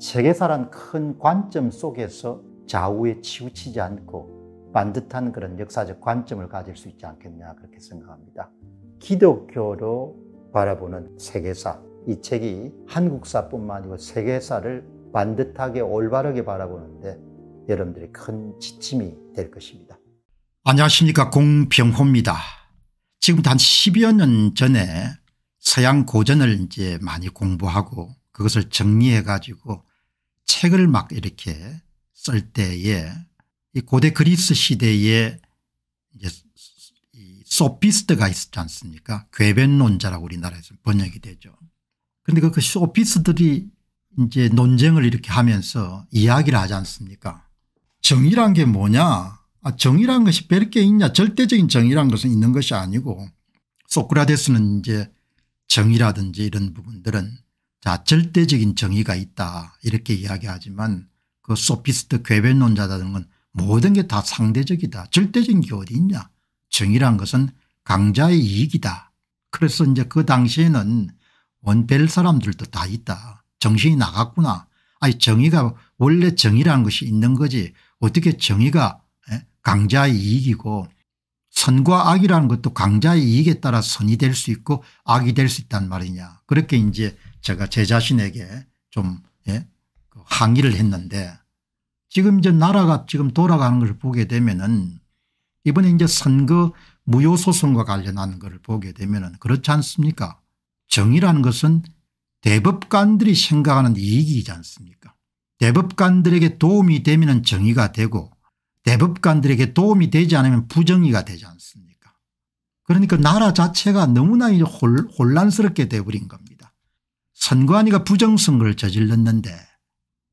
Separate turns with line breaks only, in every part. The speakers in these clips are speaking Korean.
세계사란 큰 관점 속에서 좌우에 치우치지 않고 반듯한 그런 역사적 관점을 가질 수 있지 않겠냐 그렇게 생각합니다. 기독교로 바라보는 세계사 이 책이 한국사뿐만 아니고 세계사를 반듯하게 올바르게 바라보는데 여러분들이 큰 지침이 될 것입니다. 안녕하십니까 공병호입니다. 지금 단 10여 년 전에 서양 고전을 이제 많이 공부하고 그것을 정리해 가지고 책을 막 이렇게 쓸 때에 이 고대 그리스 시대에 이제 소피스트가 있었지 않습니까 괴변론자라고 우리나라에서 번역이 되죠. 그런데 그, 그 소피스트들이 이제 논쟁을 이렇게 하면서 이야기를 하지 않습니까 정의란 게 뭐냐 아, 정의란 것이 별게 있냐 절대적인 정의란 것은 있는 것이 아니고 소크라테스는 이제 정의라든지 이런 부분들은 자 절대적인 정의가 있다 이렇게 이야기하지만 그 소피스트 괴변론자라는건 모든 게 다 상대적이다. 절대적인 게 어디 있냐. 정의란 것은 강자의 이익이다. 그래서 이제 그 당시에는 원벨 사람들도 다 있다. 정신이 나갔구나. 아니 정의가 원래 정의라는 것이 있는 거지 어떻게 정의가 예? 강자의 이익이고 선과 악이라는 것도 강자의 이익에 따라 선이 될 수 있고 악이 될 수 있단 말이냐. 그렇게 이제 제가 제 자신에게 좀 예? 그 항의를 했는데 지금 이제 나라가 지금 돌아가는 것을 보게 되면은 이번에 이제 선거 무효소송과 관련한 것을 보게 되면은 그렇지 않습니까? 정의라는 것은 대법관들이 생각하는 이익이지 않습니까? 대법관들에게 도움이 되면 정의가 되고 대법관들에게 도움이 되지 않으면 부정의가 되지 않습니까? 그러니까 나라 자체가 너무나 혼란스럽게 돼버린 겁니다. 선관위가 부정선거를 저질렀는데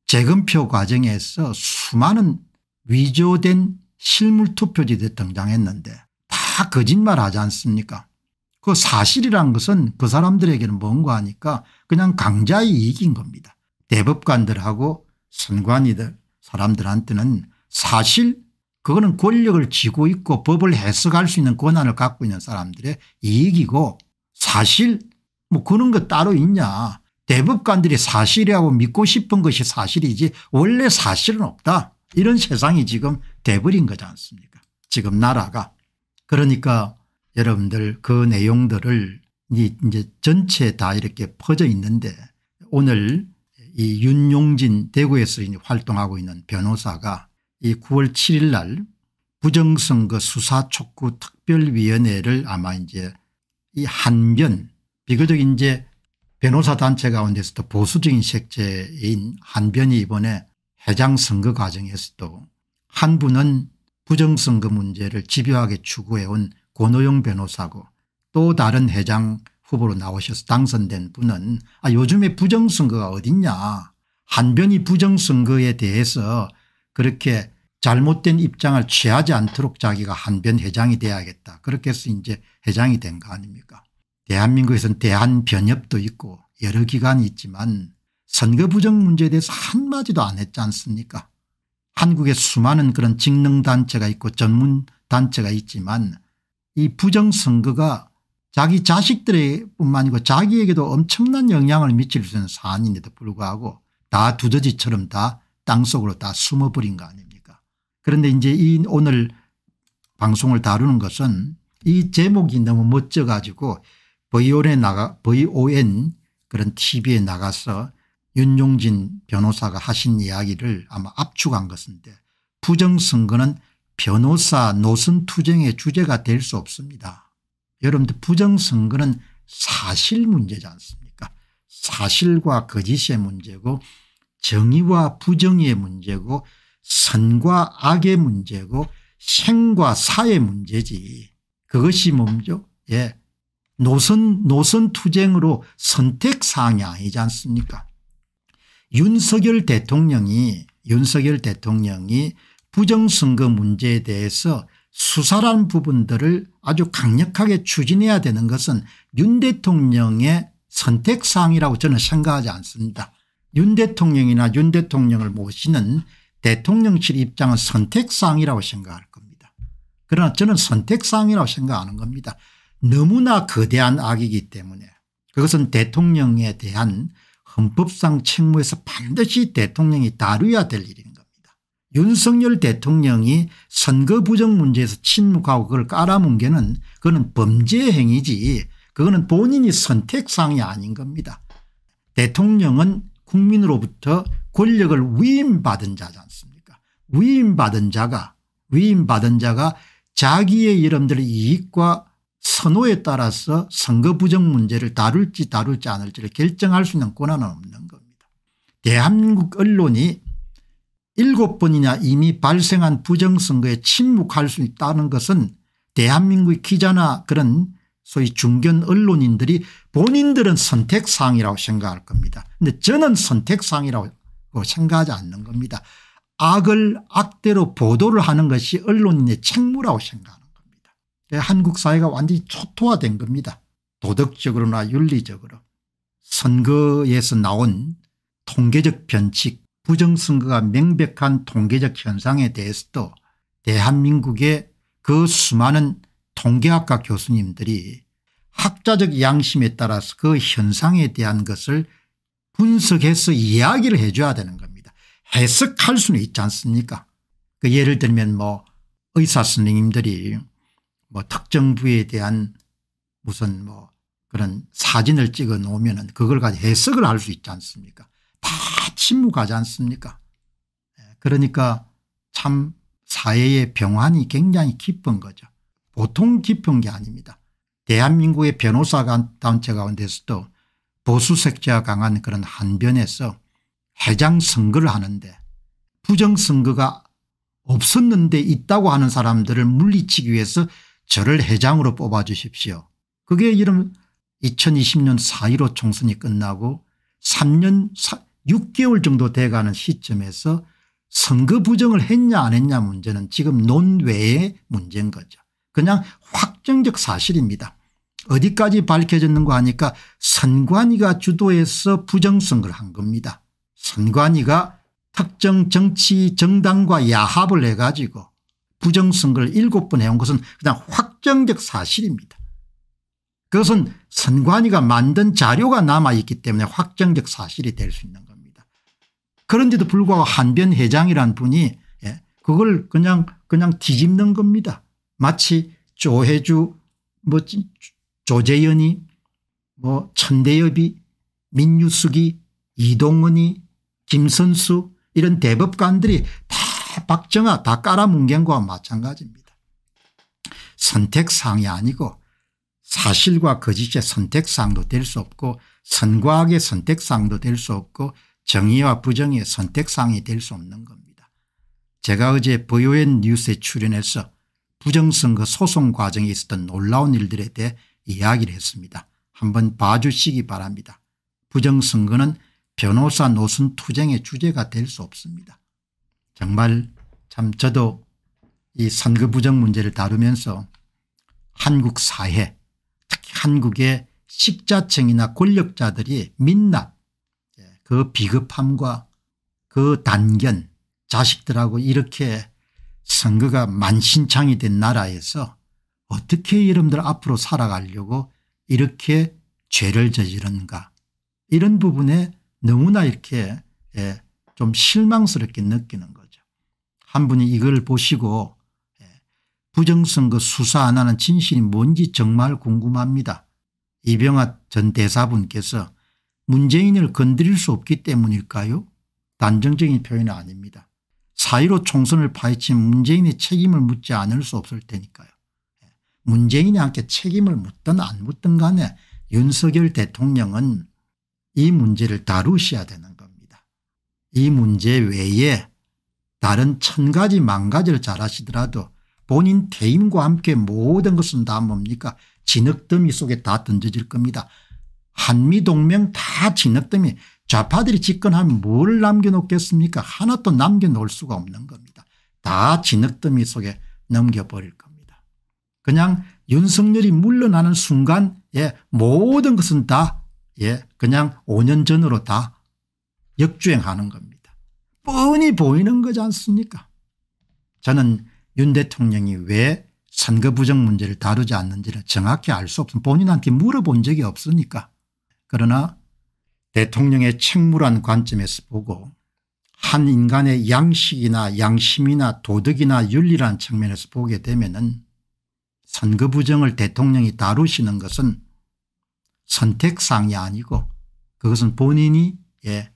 재검표 과정에서 수많은 위조된 실물투표지 등장했는데 다 거짓말 하지 않습니까 그 사실이란 것은 그 사람들에게는 뭔가 하니까 그냥 강자의 이익인 겁니다. 대법관들하고 선관위들 사람들한테는 사실 그거는 권력을 쥐고 있고 법을 해석할 수 있는 권한을 갖고 있는 사람들의 이익이고 사실 뭐 그런 거 따로 있냐. 대법관들이 사실이라고 믿고 싶은 것이 사실이지 원래 사실은 없다. 이런 세상이 지금 돼버린 거지 않습니까 지금 나라가. 그러니까 여러분들 그 내용들을 이제 전체 다 이렇게 퍼져 있는데 오늘 이 윤용진 대구에서 활동하고 있는 변호사가 이 9월 7일 날 부정선거 수사촉구 특별위원회를 아마 이제 이 한변 비교적 이제 변호사 단체 가운데서도 보수적인 색채인 한변이 이번에 해장 선거 과정에서도 한 분은 부정선거 문제를 집요하게 추구해온 권오영 변호사고 또 다른 해장 후보로 나오셔서 당선된 분은 아 요즘에 부정선거가 어딨냐 한변이 부정선거에 대해서 그렇게 잘못된 입장을 취하지 않도록 자기가 한변 회장이 돼야겠다 그렇게 해서 이제 회장이 된 거 아닙니까 대한민국에서는 대한변협도 있고 여러 기관이 있지만 선거 부정 문제에 대해서 한마디도 안 했지 않습니까 한국에 수많은 그런 직능단체가 있고 전문단체가 있지만 이 부정선거가 자기 자식들 뿐만 아니고 자기에게도 엄청난 영향을 미칠 수 있는 사안인데도 불구하고 다 두더지처럼 다 땅속으로 다 숨어버린 거 아닙니까 그런데 이제 이 오늘 방송을 다루는 것은 이 제목이 너무 멋져 가지고 VON에 나가, VON 그런 TV에 나가서 윤용진 변호사가 하신 이야기를 아마 압축한 것인데 부정선거는 변호사 노선투쟁의 주제가 될 수 없습니다. 여러분들 부정선거는 사실 문제지 않습니까 사실과 거짓의 문제고 정의와 부정의 문제고 선과 악의 문제고 생과 사의 문제지 그것이 뭡죠 예. 노선 노선 투쟁으로 선택 사항이 아니지 않습니까? 윤석열 대통령이 윤석열 대통령이 부정선거 문제에 대해서 수사란 부분들을 아주 강력하게 추진해야 되는 것은 윤 대통령의 선택사항이라고 저는 생각하지 않습니다. 윤 대통령이나 윤 대통령을 모시는 대통령실 입장은 선택사항이라고 생각할 겁니다. 그러나 저는 선택사항이라고 생각하는 겁니다. 너무나 거대한 악이기 때문에 그것은 대통령에 대한 헌법상 책무에서 반드시 대통령이 다루어야 될 일인 겁니다. 윤석열 대통령이 선거 부정 문제에서 침묵하고 그걸 깔아뭉 개는 그거는 범죄 행위지 그거는 본인이 선택상이 아닌 겁니다. 대통령은 국민으로부터 권력을 위임받은 자지 않습니까 위임받은 자가 위임받은 자가 자기의 이름들의 이익과 선호에 따라서 선거 부정 문제를 다룰지 다룰지 않을지를 결정할 수 있는 권한은 없는 겁니다. 대한민국 언론이 일곱 번이나 이미 발생한 부정선거에 침묵할 수 있다는 것은 대한민국의 기자나 그런 소위 중견 언론인들이 본인들은 선택사항이라고 생각할 겁니다. 근데 저는 선택사항이라고 생각하지 않는 겁니다. 악을 악대로 보도를 하는 것이 언론인의 책무라고 생각합니다. 예, 한국 사회가 완전히 초토화된 겁니다. 도덕적으로나 윤리적으로. 선거에서 나온 통계적 변칙 부정선거가 명백한 통계적 현상에 대해서도 대한민국의 그 수많은 통계학과 교수님들이 학자적 양심에 따라서 그 현상에 대한 것을 분석해서 이야기를 해줘야 되는 겁니다. 해석할 수는 있지 않습니까 그 예를 들면 뭐 의사 선생님들이 뭐 특정 부에 대한 무슨 뭐 그런 사진을 찍어 놓으면 그걸 가지고 해석을 할 수 있지 않습니까 다 침묵하지 않습니까 예, 그러니까 참 사회의 병환이 굉장히 깊은 거죠 보통 깊은 게 아닙니다 대한민국의 변호사 단체 가운데서도 보수 색채가 강한 그런 한변에서 해장 선거를 하는데 부정 선거가 없었는데 있다고 하는 사람들을 물리치기 위해서 저를 회장으로 뽑아주십시오. 그게 이런 2020년 4.15 총선이 끝나고 3년 6개월 정도 돼가는 시점에서 선거 부정을 했냐 안 했냐 문제는 지금 논외의 문제인 거죠. 그냥 확정적 사실입니다. 어디까지 밝혀졌는가 하니까 선관위가 주도해서 부정선거를 한 겁니다. 선관위가 특정 정치 정당과 야합을 해가지고 부정선거를 7번 해온 것은 그냥 확정적 사실입니다. 그것은 선관위가 만든 자료가 남아있기 때문에 확정적 사실이 될 수 있는 겁니다. 그런데도 불구하고 한변 회장이란 분이 예, 그걸 그냥 그냥 뒤집는 겁니다. 마치 조혜주 뭐 조재연이 뭐 천대엽이 민유숙이 이동은이 김선수 이런 대법관들이 다 박정아 다 깔아뭉갠 거와 마찬가지입니다. 선택사항이 아니고 사실과 거짓의 선택사항도 될 수 없고 선과악의 선택사항도 될 수 없고 정의와 부정의 선택사항이 될 수 없는 겁니다. 제가 어제 보요엔 뉴스에 출연해서 부정선거 소송 과정에 있었던 놀라운 일들에 대해 이야기를 했습니다. 한번 봐주시기 바랍니다. 부정선거는 변호사 노선 투쟁의 주제가 될 수 없습니다. 정말 참 저도 이 선거 부정 문제를 다루면서 한국 사회 특히 한국의 식자층이나 권력자들이 민낯 예, 그비급함과그 단견 자식들하고 이렇게 선거가 만신창이 된 나라에서 어떻게 여러분들 앞으로 살아가려고 이렇게 죄를 저지른가 이런 부분에 너무나 이렇게 예, 좀 실망스럽게 느끼는 거죠. 한 분이 이걸 보시고 예, 부정선거 수사 안 하는 진실이 뭔지 정말 궁금합니다. 이병하 전 대사분께서 문재인을 건드릴 수 없기 때문일까요? 단정적인 표현은 아닙니다. 사위로 총선을 파헤친 문재인의 책임을 묻지 않을 수 없을 테니까요. 예, 문재인이 함께 책임을 묻든 안 묻든 간에 윤석열 대통령은 이 문제를 다루셔야 되는 겁니다. 이 문제 외에 다른 천 가지 만 가지를 잘하시더라도 본인 퇴임과 함께 모든 것은 다 뭡니까 진흙더미 속에 다 던져질 겁니다. 한미동맹 다 진흙더미 좌파들이 집권하면 뭘 남겨놓겠습니까 하나도 남겨놓을 수가 없는 겁니다. 다 진흙더미 속에 넘겨버릴 겁니다. 그냥 윤석열이 물러나는 순간 예, 모든 것은 다 예, 그냥 5년 전으로 다 역주행하는 겁니다. 뻔히 보이는 거지 않습니까 저는 윤 대통령이 왜 선거 부정 문제를 다루지 않는지를 정확히 알 수 없음 본인한테 물어본 적이 없으니까 그러나 대통령의 책무란 관점에서 보고 한 인간의 양식이나 양심이나 도덕이나 윤리란 측면에서 보게 되면 은 선거 부정을 대통령이 다루시는 것은 선택상이 아니고 그것은 본인이 예,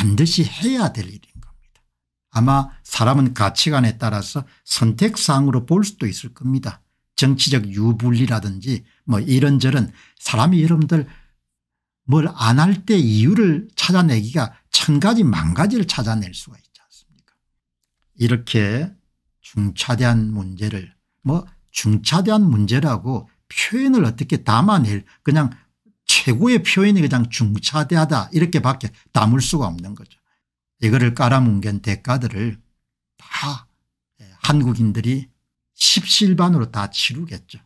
반드시 해야 될 일인 겁니다. 아마 사람은 가치관에 따라서 선택사항으로 볼 수도 있을 겁니다. 정치적 유불리라든지 뭐 이런저런 사람이 여러분들 뭘 안 할 때 이유를 찾아내기가 천 가지 만 가지를 찾아낼 수가 있지 않습니까 이렇게 중차대한 문제를 뭐 중차대한 문제라고 표현을 어떻게 담아낼 그냥 최고의 표현이 그냥 중차대하다 이렇게밖에 담을 수가 없는 거죠. 이거를 깔아뭉갠 대가들을 다 예, 한국인들이 십실반으로 다 치르겠죠.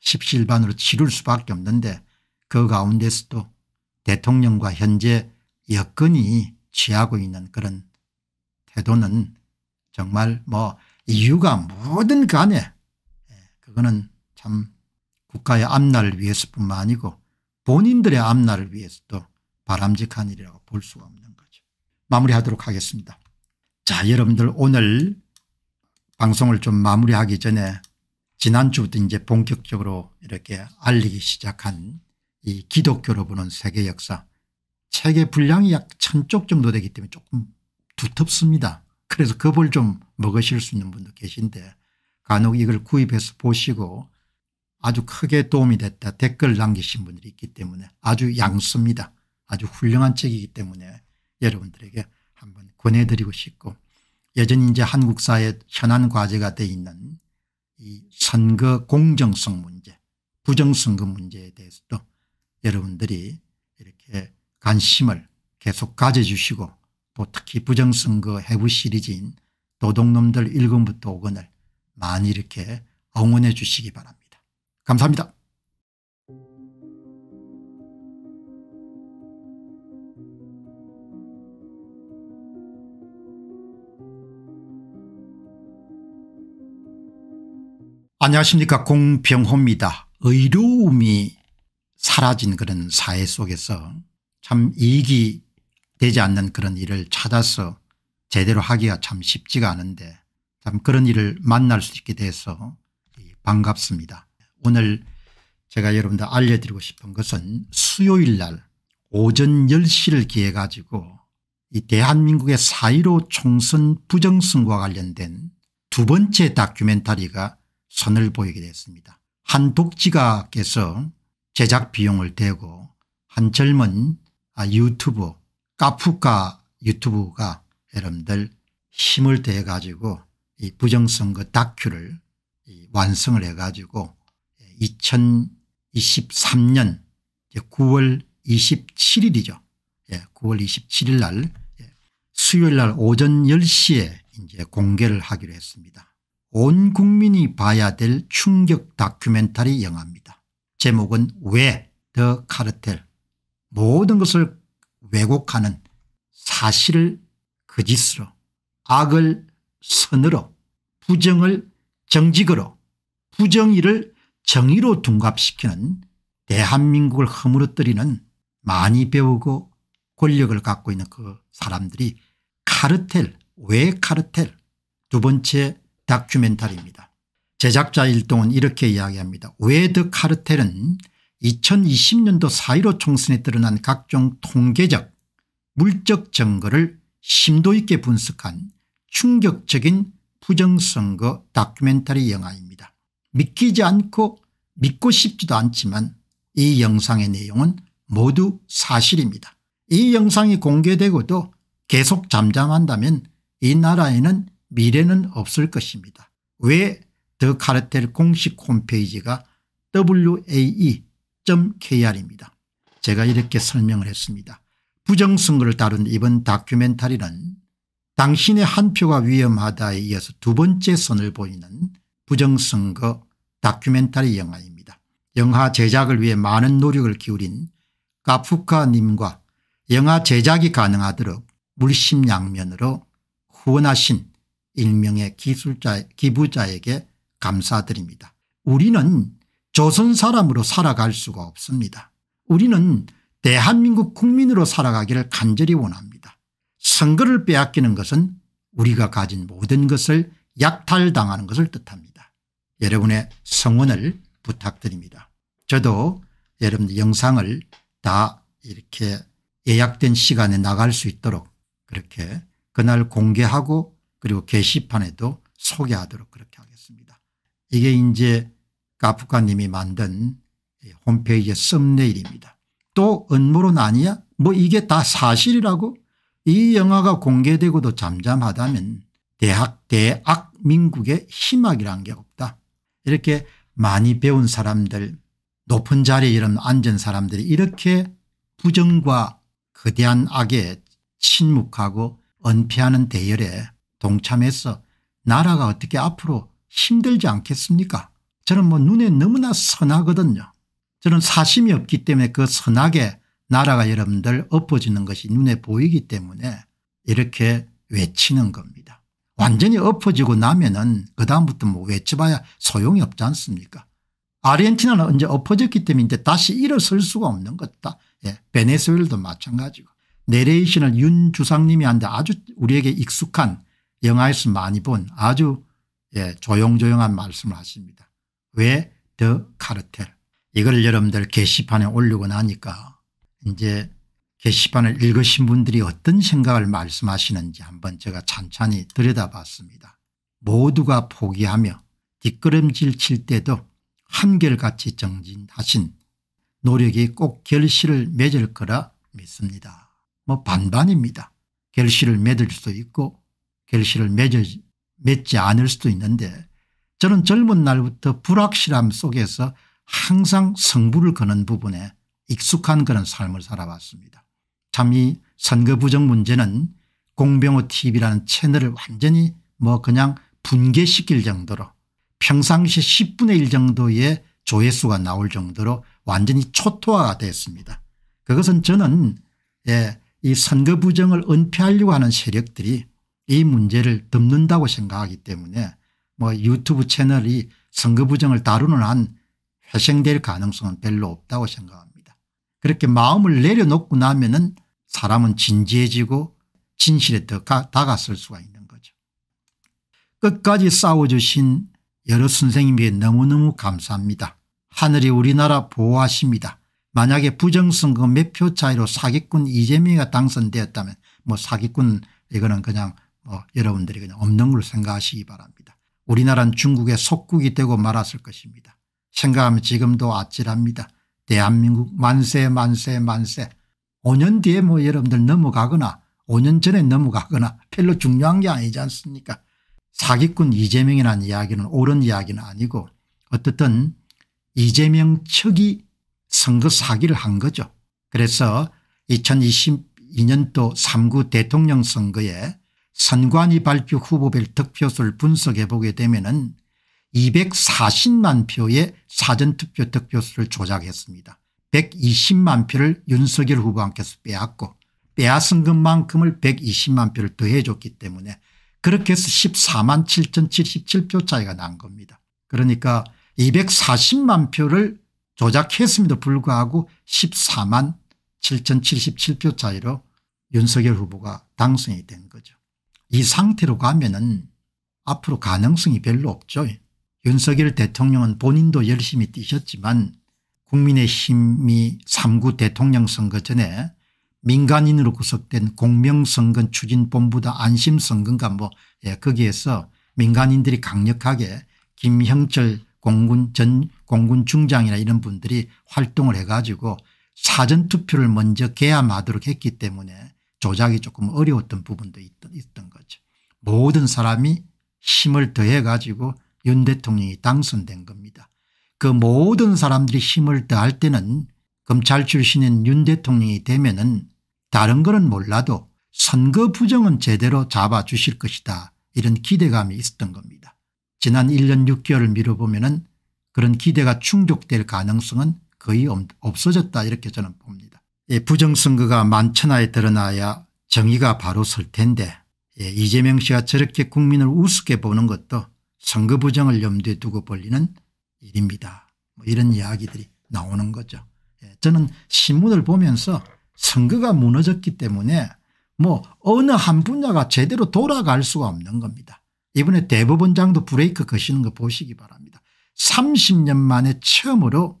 십실반으로 치를 수밖에 없는데 그 가운데서도 대통령과 현재 여건이 취하고 있는 그런 태도는 정말 뭐 이유가 뭐든 간에 예, 그거는 참 국가의 앞날을 위해서뿐만 아니고 본인들의 앞날을 위해서도 바람직한 일이라고 볼 수가 없는 거죠. 마무리하도록 하겠습니다. 자 여러분들 오늘 방송을 좀 마무리하기 전에 지난주부터 이제 본격적으로 이렇게 알리기 시작한 이 기독교로 보는 세계 역사 책의 분량이 약천쪽 정도 되기 때문에 조금 두텁습니다. 그래서 겁을 좀 먹으실 수 있는 분도 계신데 간혹 이걸 구입해서 보시고 아주 크게 도움이 됐다 댓글 남기신 분들이 있기 때문에 아주 양수입니다. 아주 훌륭한 책이기 때문에 여러분들에게 한번 권해드리고 싶고 여전히 이제 한국 사회 현안 과제가 돼 있는 이 선거 공정성 문제 부정선거 문제에 대해서도 여러분들이 이렇게 관심을 계속 가져주시고 또 특히 부정선거 해부 시리즈인 도둑놈들 1권부터 5권을 많이 이렇게 응원해 주시기 바랍니다. 감사합니다. 안녕하십니까 공병호입니다. 의료움이 사라진 그런 사회 속에서 참 이익이 되지 않는 그런 일을 찾아서 제대로 하기가 참 쉽지가 않은데 참 그런 일을 만날 수 있게 돼서 반갑습니다. 오늘 제가 여러분들 알려드리고 싶은 것은 수요일 날 오전 10시를 기해 가지고 이 대한민국의 4.15 총선 부정선거와 관련된 두 번째 다큐멘터리가 선을 보이게 됐습니다. 한 독지가께서 제작 비용을 대고 한 젊은 아, 유튜브 까푸카 유튜브가 여러분들 힘을 대 가지고 이 부정선거 다큐를 이 완성을 해 가지고 2023년 9월 27일이죠. 9월 27일 날 예, 수요일 날 오전 10시에 이제 공개를 하기로 했습니다. 온 국민이 봐야 될 충격 다큐멘터리 영화입니다. 제목은 왜 더 카르텔 모든 것을 왜곡하는 사실을 거짓으로 악을 선으로 부정을 정직으로 부정의를 정의로 둔갑시키는 대한민국을 허물어뜨리는 많이 배우고 권력을 갖고 있는 그 사람들이 카르텔 왜 카르텔 두 번째 다큐멘터리입니다. 제작자 일동은 이렇게 이야기합니다. 왜 더 카르텔은 2020년도 4.15 총선에 드러난 각종 통계적 물적 증거를 심도 있게 분석한 충격적인 부정선거 다큐멘터리 영화입니다. 믿기지 않고 믿고 싶지도 않지만 이 영상의 내용은 모두 사실입니다. 이 영상이 공개되고도 계속 잠잠한다면 이 나라에는 미래는 없을 것입니다. 왜더 카르텔 공식 홈페이지가 wae.kr입니다. 제가 이렇게 설명을 했습니다. 부정선거를 다룬 이번 다큐멘터리는 당신의 한 표가 위험하다에 이어서 두 번째 선을 보이는 부정선거 다큐멘터리 영화입니다. 영화 제작을 위해 많은 노력을 기울인 가푸카님과 영화 제작이 가능하도록 물심양면으로 후원하신 일명의 기술자 기부자에게 감사드립니다. 우리는 조선 사람으로 살아갈 수가 없습니다. 우리는 대한민국 국민으로 살아가기를 간절히 원합니다. 선거를 빼앗기는 것은 우리가 가진 모든 것을 약탈당하는 것을 뜻합니다. 여러분의 성원을 부탁드립니다. 저도 여러분 영상을 다 이렇게 예약된 시간에 나갈 수 있도록 그렇게 그날 공개하고 그리고 게시판에도 소개하도록 그렇게 하겠습니다. 이게 이제 까프카님이 만든 홈페이지의 썸네일입니다. 또 음모론 아니야? 뭐 이게 다 사실이라고? 이 영화가 공개되고도 잠잠하다면 대학 대악 민국의 희망이란 게 이렇게 많이 배운 사람들 높은 자리에 이런 앉은 사람들이 이렇게 부정과 거대한 악에 침묵하고 은폐하는 대열에 동참해서 나라가 어떻게 앞으로 힘들지 않겠습니까 저는 뭐 눈에 너무나 선하거든요. 저는 사심이 없기 때문에 그 선하게 나라가 여러분들 엎어지는 것이 눈에 보이기 때문에 이렇게 외치는 겁니다. 완전히 엎어지고 나면은 그다음부터 뭐 외쳐봐야 소용이 없지 않습니까 아르헨티나는 언제 엎어졌기 때문에 이제 다시 일어설 수가 없는 것이다. 예. 베네수엘도 마찬가지고 내레이션을 윤주상님이 한데 아주 우리에게 익숙한 영화에서 많이 본 아주 예, 조용조용한 말씀을 하십니다. 왜 더 카르텔 이걸 여러분들 게시판에 올리고 나니까 이제 게시판을 읽으신 분들이 어떤 생각을 말씀하시는지 한번 제가 찬찬히 들여다봤습니다. 모두가 포기하며 뒷걸음질 칠 때도 한결같이 정진하신 노력이 꼭 결실을 맺을 거라 믿습니다. 뭐 반반입니다. 결실을 맺을 수도 있고 결실을 맺어, 맺지 않을 수도 있는데 저는 젊은 날부터 불확실함 속에서 항상 성부를 거는 부분에 익숙한 그런 삶을 살아왔습니다. 참이 선거 부정 문제는 공병호 tv라는 채널을 완전히 뭐 그냥 분개시킬 정도로 평상시 10분의 1 정도의 조회수가 나올 정도로 완전히 초토화가 됐습니다. 그것은 저는 예, 이 선거 부정을 은폐하려고 하는 세력들이 이 문제를 덮는다고 생각하기 때문에 뭐 유튜브 채널이 선거 부정을 다루는 한 회생될 가능성은 별로 없다고 생각합니다. 그렇게 마음을 내려놓고 나면은 사람은 진지해지고 진실에 더 다가설 수가 있는 거죠. 끝까지 싸워주신 여러 선생님께 너무너무 감사합니다. 하늘이 우리나라 보호하십니다. 만약에 부정선거 몇 표 차이로 사기꾼 이재명이가 당선되었다면 뭐 사기꾼 이거는 그냥 뭐 여러분들이 그냥 없는 걸로 생각하시기 바랍니다. 우리나라는 중국의 속국이 되고 말았을 것입니다. 생각하면 지금도 아찔합니다. 대한민국 만세 만세 만세 5년 뒤에 뭐 여러분들 넘어가거나 5년 전에 넘어가거나 별로 중요한 게 아니지 않습니까 사기꾼 이재명이라는 이야기는 옳은 이야기는 아니고 어떻든 이재명 측이 선거 사기를 한 거죠. 그래서 2022년도 3구 대통령 선거에 선관위 발표 후보별 득표수를 분석해 보게 되면 은 240만 표의 사전투표 득표수를 조작했습니다. 120만 표를 윤석열 후보한테서 빼앗고 빼앗은 것만큼을 120만 표를 더해줬기 때문에 그렇게 해서 14만 7,077표 차이가 난 겁니다. 그러니까 240만 표를 조작했음에도 불구하고 14만 7,077표 차이로 윤석열 후보가 당선이 된 거죠. 이 상태로 가면 은 앞으로 가능성이 별로 없죠. 윤석열 대통령은 본인도 열심히 뛰셨지만 국민의힘이 3구 대통령 선거 전에 민간인으로 구속된공명선거 추진본부다 안심선건가 뭐 예, 거기에서 민간인들이 강력하게 김형철 공군 전 공군 중장이나 이런 분들이 활동을 해가지고 사전투표를 먼저 개함하도록 했기 때문에 조작이 조금 어려웠던 부분도 있던, 있던 거죠. 모든 사람이 힘을 더해 가지고 윤 대통령이 당선된 겁니다. 그 모든 사람들이 힘을 다할 때는 검찰 출신인 윤 대통령이 되면은 다른 거는 몰라도 선거 부정은 제대로 잡아주실 것이다 이런 기대감이 있었던 겁니다. 지난 1년 6개월을 미뤄보면 은 그런 기대가 충족될 가능성은 거의 없어졌다 이렇게 저는 봅니다. 예, 부정선거가 만천하에 드러나야 정의가 바로 설 텐데 예, 이재명 씨가 저렇게 국민을 우습게 보는 것도 선거 부정을 염두에 두고 벌리는 일입니다. 뭐 이런 이야기들이 나오는 거죠. 예, 저는 신문을 보면서 선거가 무너졌기 때문에 뭐 어느 한 분야가 제대로 돌아갈 수가 없는 겁니다. 이번에 대법원장도 브레이크 거시는 거 보시기 바랍니다. 30년 만에 처음으로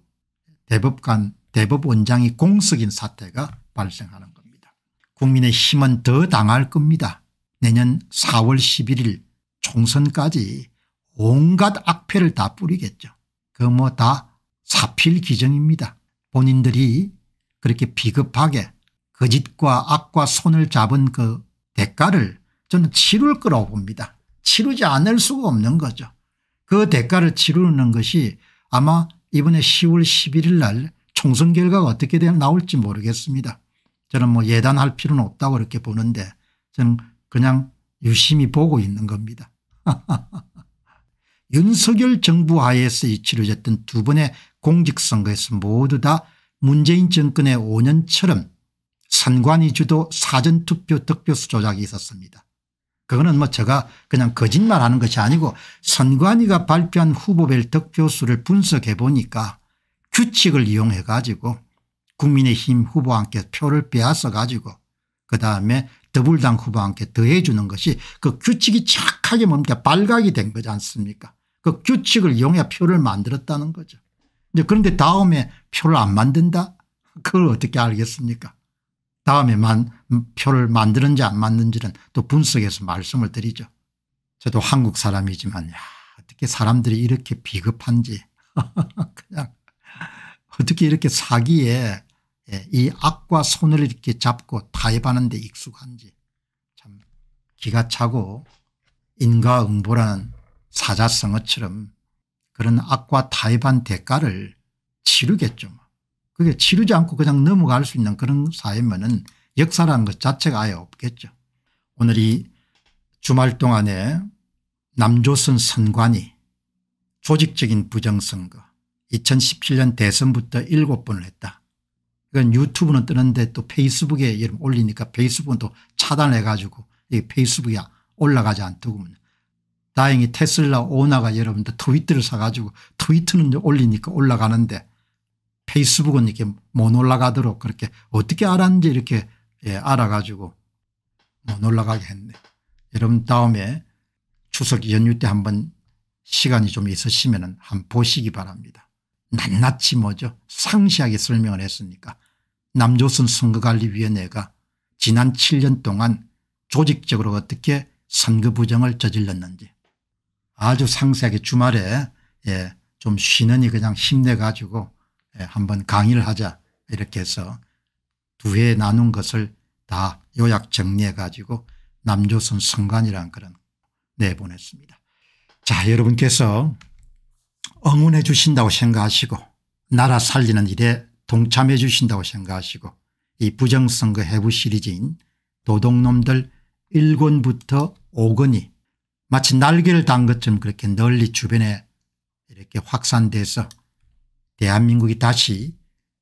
대법관 대법원장이 공석인 사태가 발생하는 겁니다. 국민의 힘은 더 당할 겁니다. 내년 4월 11일 총선까지 온갖 악패를 다 뿌리겠죠. 그뭐다 사필 기정입니다. 본인들이 그렇게 비겁하게 거짓과 그 악과 손을 잡은 그 대가를 저는 치룰 거라고 봅니다. 치르지 않을 수가 없는 거죠. 그 대가를 치르는 것이 아마 이번에 10월 11일 날 총선 결과가 어떻게 나올지 모르겠습니다. 저는 뭐 예단할 필요는 없다고 이렇게 보는데 저는 그냥 유심히 보고 있는 겁니다. 윤석열 정부 하에서 치러졌던 두 번의 공직선거에서 모두 다 문재인 정권의 5년처럼 선관위주도 사전투표 득표수 조작이 있었습니다. 그거는 뭐 제가 그냥 거짓말하는 것이 아니고 선관위가 발표한 후보별 득표수를 분석해 보니까 규칙을 이용해 가지고 국민의힘 후보와 함 표를 빼앗아 가지고 그다음에 더불당 후보와 함 더해 주는 것이 그 규칙이 착하게 뭡니까 발각이 된 거지 않습니까 그 규칙을 이용해 표를 만들었다는 거죠. 이제 그런데 다음에 표를 안 만든다? 그걸 어떻게 알겠습니까? 다음에 만, 표를 만드는지 안 만드는지는 또 분석해서 말씀을 드리죠. 저도 한국 사람이지만 야, 어떻게 사람들이 이렇게 비겁한지 그냥 어떻게 이렇게 사기에 예, 이 악과 손을 이렇게 잡고 타협하는 데 익숙한지 참 기가 차고 인과응보라는 사자성어처럼 그런 악과 타협한 대가를 치르겠죠. 그게 치르지 않고 그냥 넘어갈 수 있는 그런 사회면은 역사라는 것 자체가 아예 없겠죠. 오늘이 주말 동안에 남조선 선관위 조직적인 부정선거 2017년 대선부터 7번을 했다. 이건 유튜브는 뜨는데 또 페이스북에 이름 올리니까 페이스북은 또 차단해 가지고 페이스북에 올라가지 않더군요. 다행히 테슬라 오나가 여러분들 트위트를 사가지고 트위트는 올리니까 올라가는데 페이스북은 이렇게 못 올라가도록 그렇게 어떻게 알았는지 이렇게 예, 알아가지고 못 올라가게 했네. 여러분 다음에 추석 연휴 때 한번 시간이 좀 있으시면 한번 보시기 바랍니다. 낱낱이 뭐죠 상시하게 설명을 했으니까 남조선 선거관리위원회가 지난 7년 동안 조직적으로 어떻게 선거 부정을 저질렀는지 아주 상세하게 주말에 예, 좀 쉬느니 그냥 힘내가지고 예, 한번 강의를 하자 이렇게 해서 두해 나눈 것을 다 요약 정리해 가지고 남조선 성관이라는 그런 내보냈습니다. 자 여러분께서 응원해 주신다고 생각하시고 나라 살리는 일에 동참해 주신다고 생각하시고 이 부정선거 해부 시리즈인 도둑놈들 1권부터 5권이 마치 날개를 단 것처럼 그렇게 널리 주변에 이렇게 확산돼서 대한민국이 다시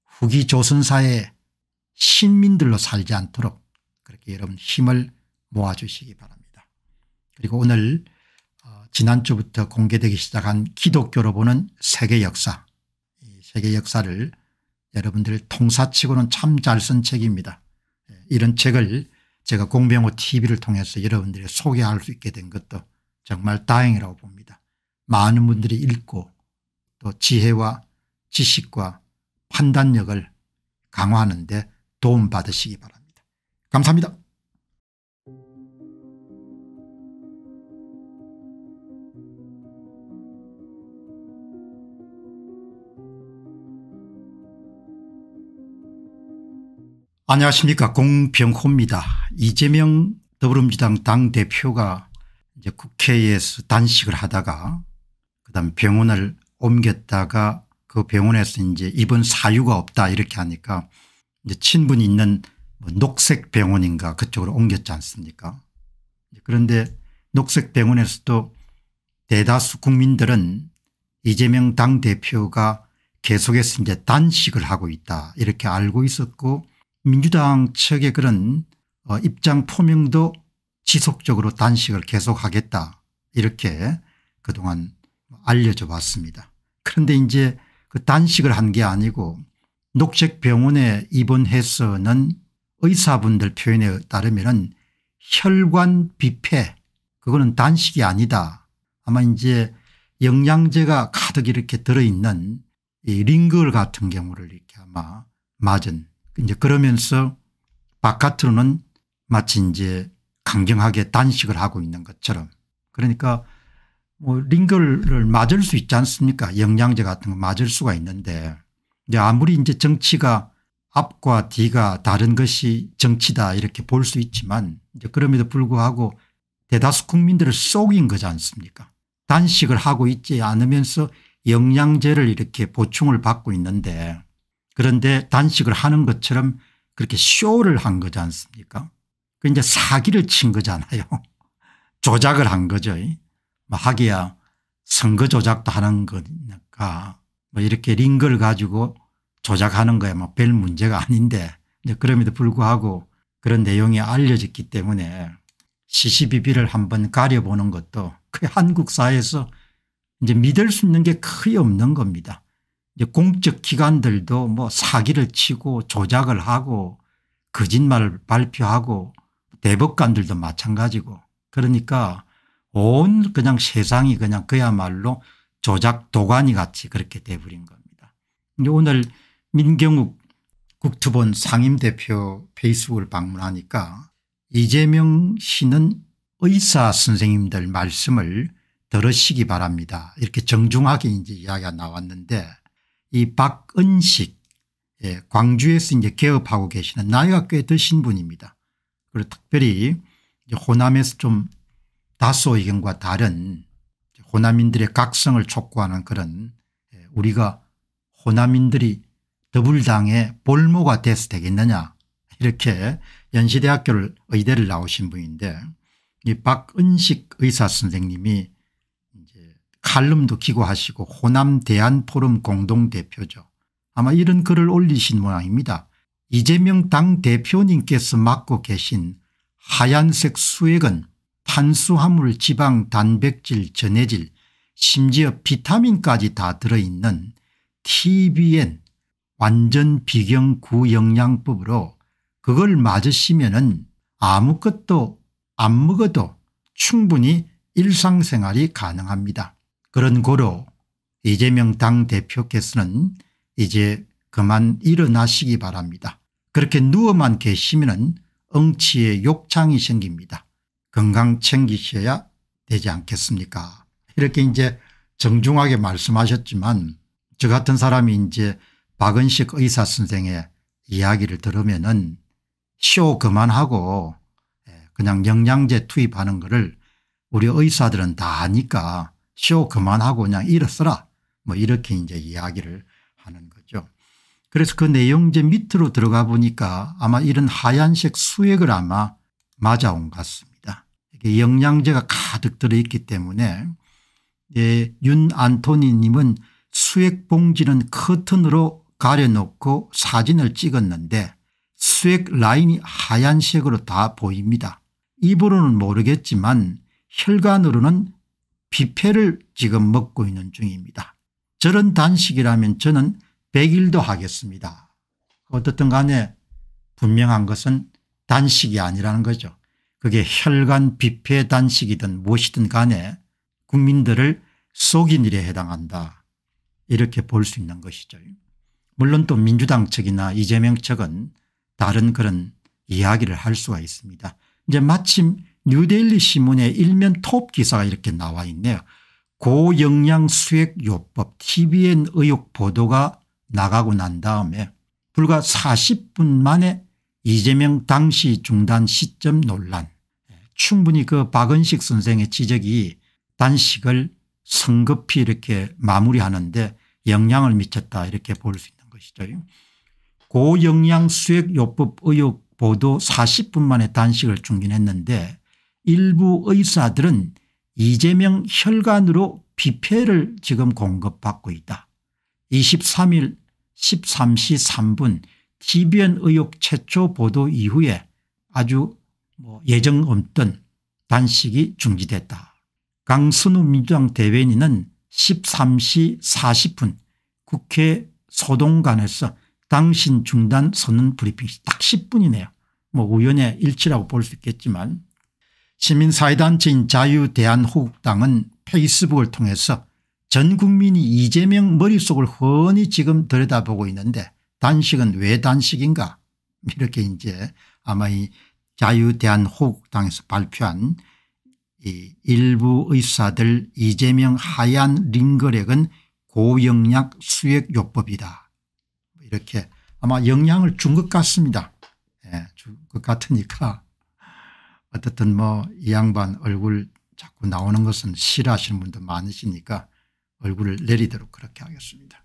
후기 조선사의 신민들로 살지 않도록 그렇게 여러분 힘을 모아주시기 바랍니다. 그리고 오늘 어, 지난주부터 공개되기 시작한 기독교로 보는 세계 역사 세계 역사를 여러분들 통사치고는 참 잘 쓴 책입니다. 예, 이런 책을 제가 공병호 tv를 통해서 여러분들이 소개할 수 있게 된 것도 정말 다행이라고 봅니다. 많은 분들이 읽고 또 지혜와 지식과 판단력을 강화하는 데 도움받으시기 바랍니다. 감사합니다. 안녕하십니까 공병호입니다. 이재명 더불어민주당 당대표가 이제 국회에서 단식을 하다가 그다음 병원을 옮겼다가 그 병원에서 이제 입원 사유가 없다 이렇게 하니까 이제 친분이 있는 뭐 녹색 병원인가 그쪽으로 옮겼지 않습니까? 그런데 녹색 병원에서도 대다수 국민들은 이재명 당 대표가 계속해서 이제 단식을 하고 있다 이렇게 알고 있었고 민주당 측의 그런 어, 입장 포명도 지속적으로 단식을 계속하겠다 이렇게 그동안 알려져 왔습니다. 그런데 이제 그 단식을 한 게 아니고 녹색병원에 입원해서는 의사분들 표현에 따르면 혈관 비폐 그거는 단식이 아니다. 아마 이제 영양제가 가득 이렇게 들어있는 이 링글 같은 경우를 이렇게 아마 맞은 이제 그러면서 바깥으로는 마치 이제 강경하게 단식을 하고 있는 것처럼 그러니까 뭐 링거를 맞을 수 있지 않습니까 영양제 같은 거 맞을 수가 있는데 이제 아무리 이제 정치가 앞과 뒤가 다른 것이 정치다 이렇게 볼 수 있지만 이제 그럼에도 불구하고 대다수 국민들을 속인 거지 않습니까 단식을 하고 있지 않으면서 영양제를 이렇게 보충을 받고 있는데 그런데 단식을 하는 것처럼 그렇게 쇼를 한 거지 않습니까 그 이제 사기를 친 거잖아요. 조작을 한 거죠. 뭐 하기야 선거 조작도 하는 거니까 뭐 이렇게 링글 가지고 조작하는 거야 뭐 별 문제가 아닌데 그럼에도 불구하고 그런 내용이 알려졌기 때문에 시시비비를 한번 가려보는 것도 그 한국 사회에서 이제 믿을 수 있는 게 거의 없는 겁니다. 이제 공적 기관들도 뭐 사기를 치고 조작을 하고 거짓말을 발표하고 대법관들도 마찬가지고 그러니까 온 그냥 세상이 그냥 그야말로 조작 도가니 같이 그렇게 돼버린 겁니다. 오늘 민경욱 국투본 상임대표 페이스북을 방문하니까 이재명 씨는 의사 선생님들 말씀을 들으시기 바랍니다. 이렇게 정중하게 이제 이야기가 나왔는데 이 박은식 예, 광주에서 이제 개업하고 계시는 나이가 꽤 드신 분입니다. 그리고 특별히 호남에서 좀 다소 의견과 다른 호남인들의 각성을 촉구하는 그런 예, 우리가 호남인들이 더불당의 볼모가 돼서 되겠느냐 이렇게 연시대학교를 의대를 나오신 분인데 이 박은식 의사 선생님이 이제 칼럼도 기고하시고 호남 대한포럼 공동대표죠. 아마 이런 글을 올리신 모양입니다. 이재명 당대표님께서 맡고 계신 하얀색 수액은 탄수화물 지방 단백질 전해질 심지어 비타민까지 다 들어있는 t v n 완전 비경 구영양법으로 그걸 맞으시면 은 아무것도 안 먹어도 충분히 일상생활이 가능합니다. 그런 고로 이재명 당대표께서는 이제 그만 일어나시기 바랍니다. 그렇게 누워만 계시면 엉치에 욕창이 생깁니다. 건강 챙기셔야 되지 않겠습니까 이렇게 이제 정중하게 말씀하셨지만 저 같은 사람이 이제 박은식 의사 선생의 이야기를 들으면 은쇼 그만하고 예, 그냥 영양제 투입하는 거를 우리 의사들은 다 아니까 쇼 그만하고 그냥 일어서라 뭐 이렇게 이제 이야기를 하는 거죠. 그래서 그 내용제 밑으로 들어가 보니까 아마 이런 하얀색 수액을 아마 맞아온 것 같습니다. 이게 영양제가 가득 들어있기 때문에 예, 윤 안토니님은 수액 봉지는 커튼으로 가려놓고 사진을 찍었는데 수액 라인이 하얀색으로 다 보입니다. 입으로는 모르겠지만 혈관으로는 비페를 지금 먹고 있는 중입니다. 저런 단식이라면 저는 100일도 하겠습니다. 어떻든 간에 분명한 것은 단식이 아니라는 거죠. 그게 혈관 비폐 단식이든 무엇이든 간에 국민들을 속인 일에 해당한다 이렇게 볼 수 있는 것이죠. 물론 또 민주당 측이나 이재명 측은 다른 그런 이야기를 할 수가 있습니다. 이제 마침 뉴데일리 신문의 일면 톱 기사가 이렇게 나와 있네요. 고영양 수액요법 tvn 의혹 보도가 나가고 난 다음에 불과 40분 만에 이재명 당시 중단 시점 논란 예, 충분히 그 박은식 선생의 지적이 단식을 성급히 이렇게 마무리하는데 영향을 미쳤다 이렇게 볼 수 있는 것이죠. 고영양 수액요법 의혹 보도 40분 만에 단식을 중단했는데 일부 의사들은 이재명 혈관으로 비폐를 지금 공급받고 있다. 23일 13시 3분 TVN 의혹 최초 보도 이후에 아주 뭐 예정 없던 단식이 중지됐다. 강순우 민주당 대변인은 13시 40분 국회 소동관에서 당신 중단 선언 브리핑딱 10분이네요. 뭐 우연의 일치라고 볼 수 있겠지만 시민사회단체인 자유대한호국당은 페이스북을 통해서 전 국민이 이재명 머릿속을 훤히 지금 들여다보고 있는데 단식은 왜 단식인가 이렇게 이제 아마 이 자유대한호국당에서 발표한 이 일부 의사들 이재명 하얀 링거렉은 고영약 수액요법이다 이렇게 아마 영향을 준 것 같습니다. 예, 준것 같으니까 어떻든 뭐 이 양반 얼굴 자꾸 나오는 것은 싫어하시는 분도 많으시니까 얼굴을 내리도록 그렇게 하겠습니다.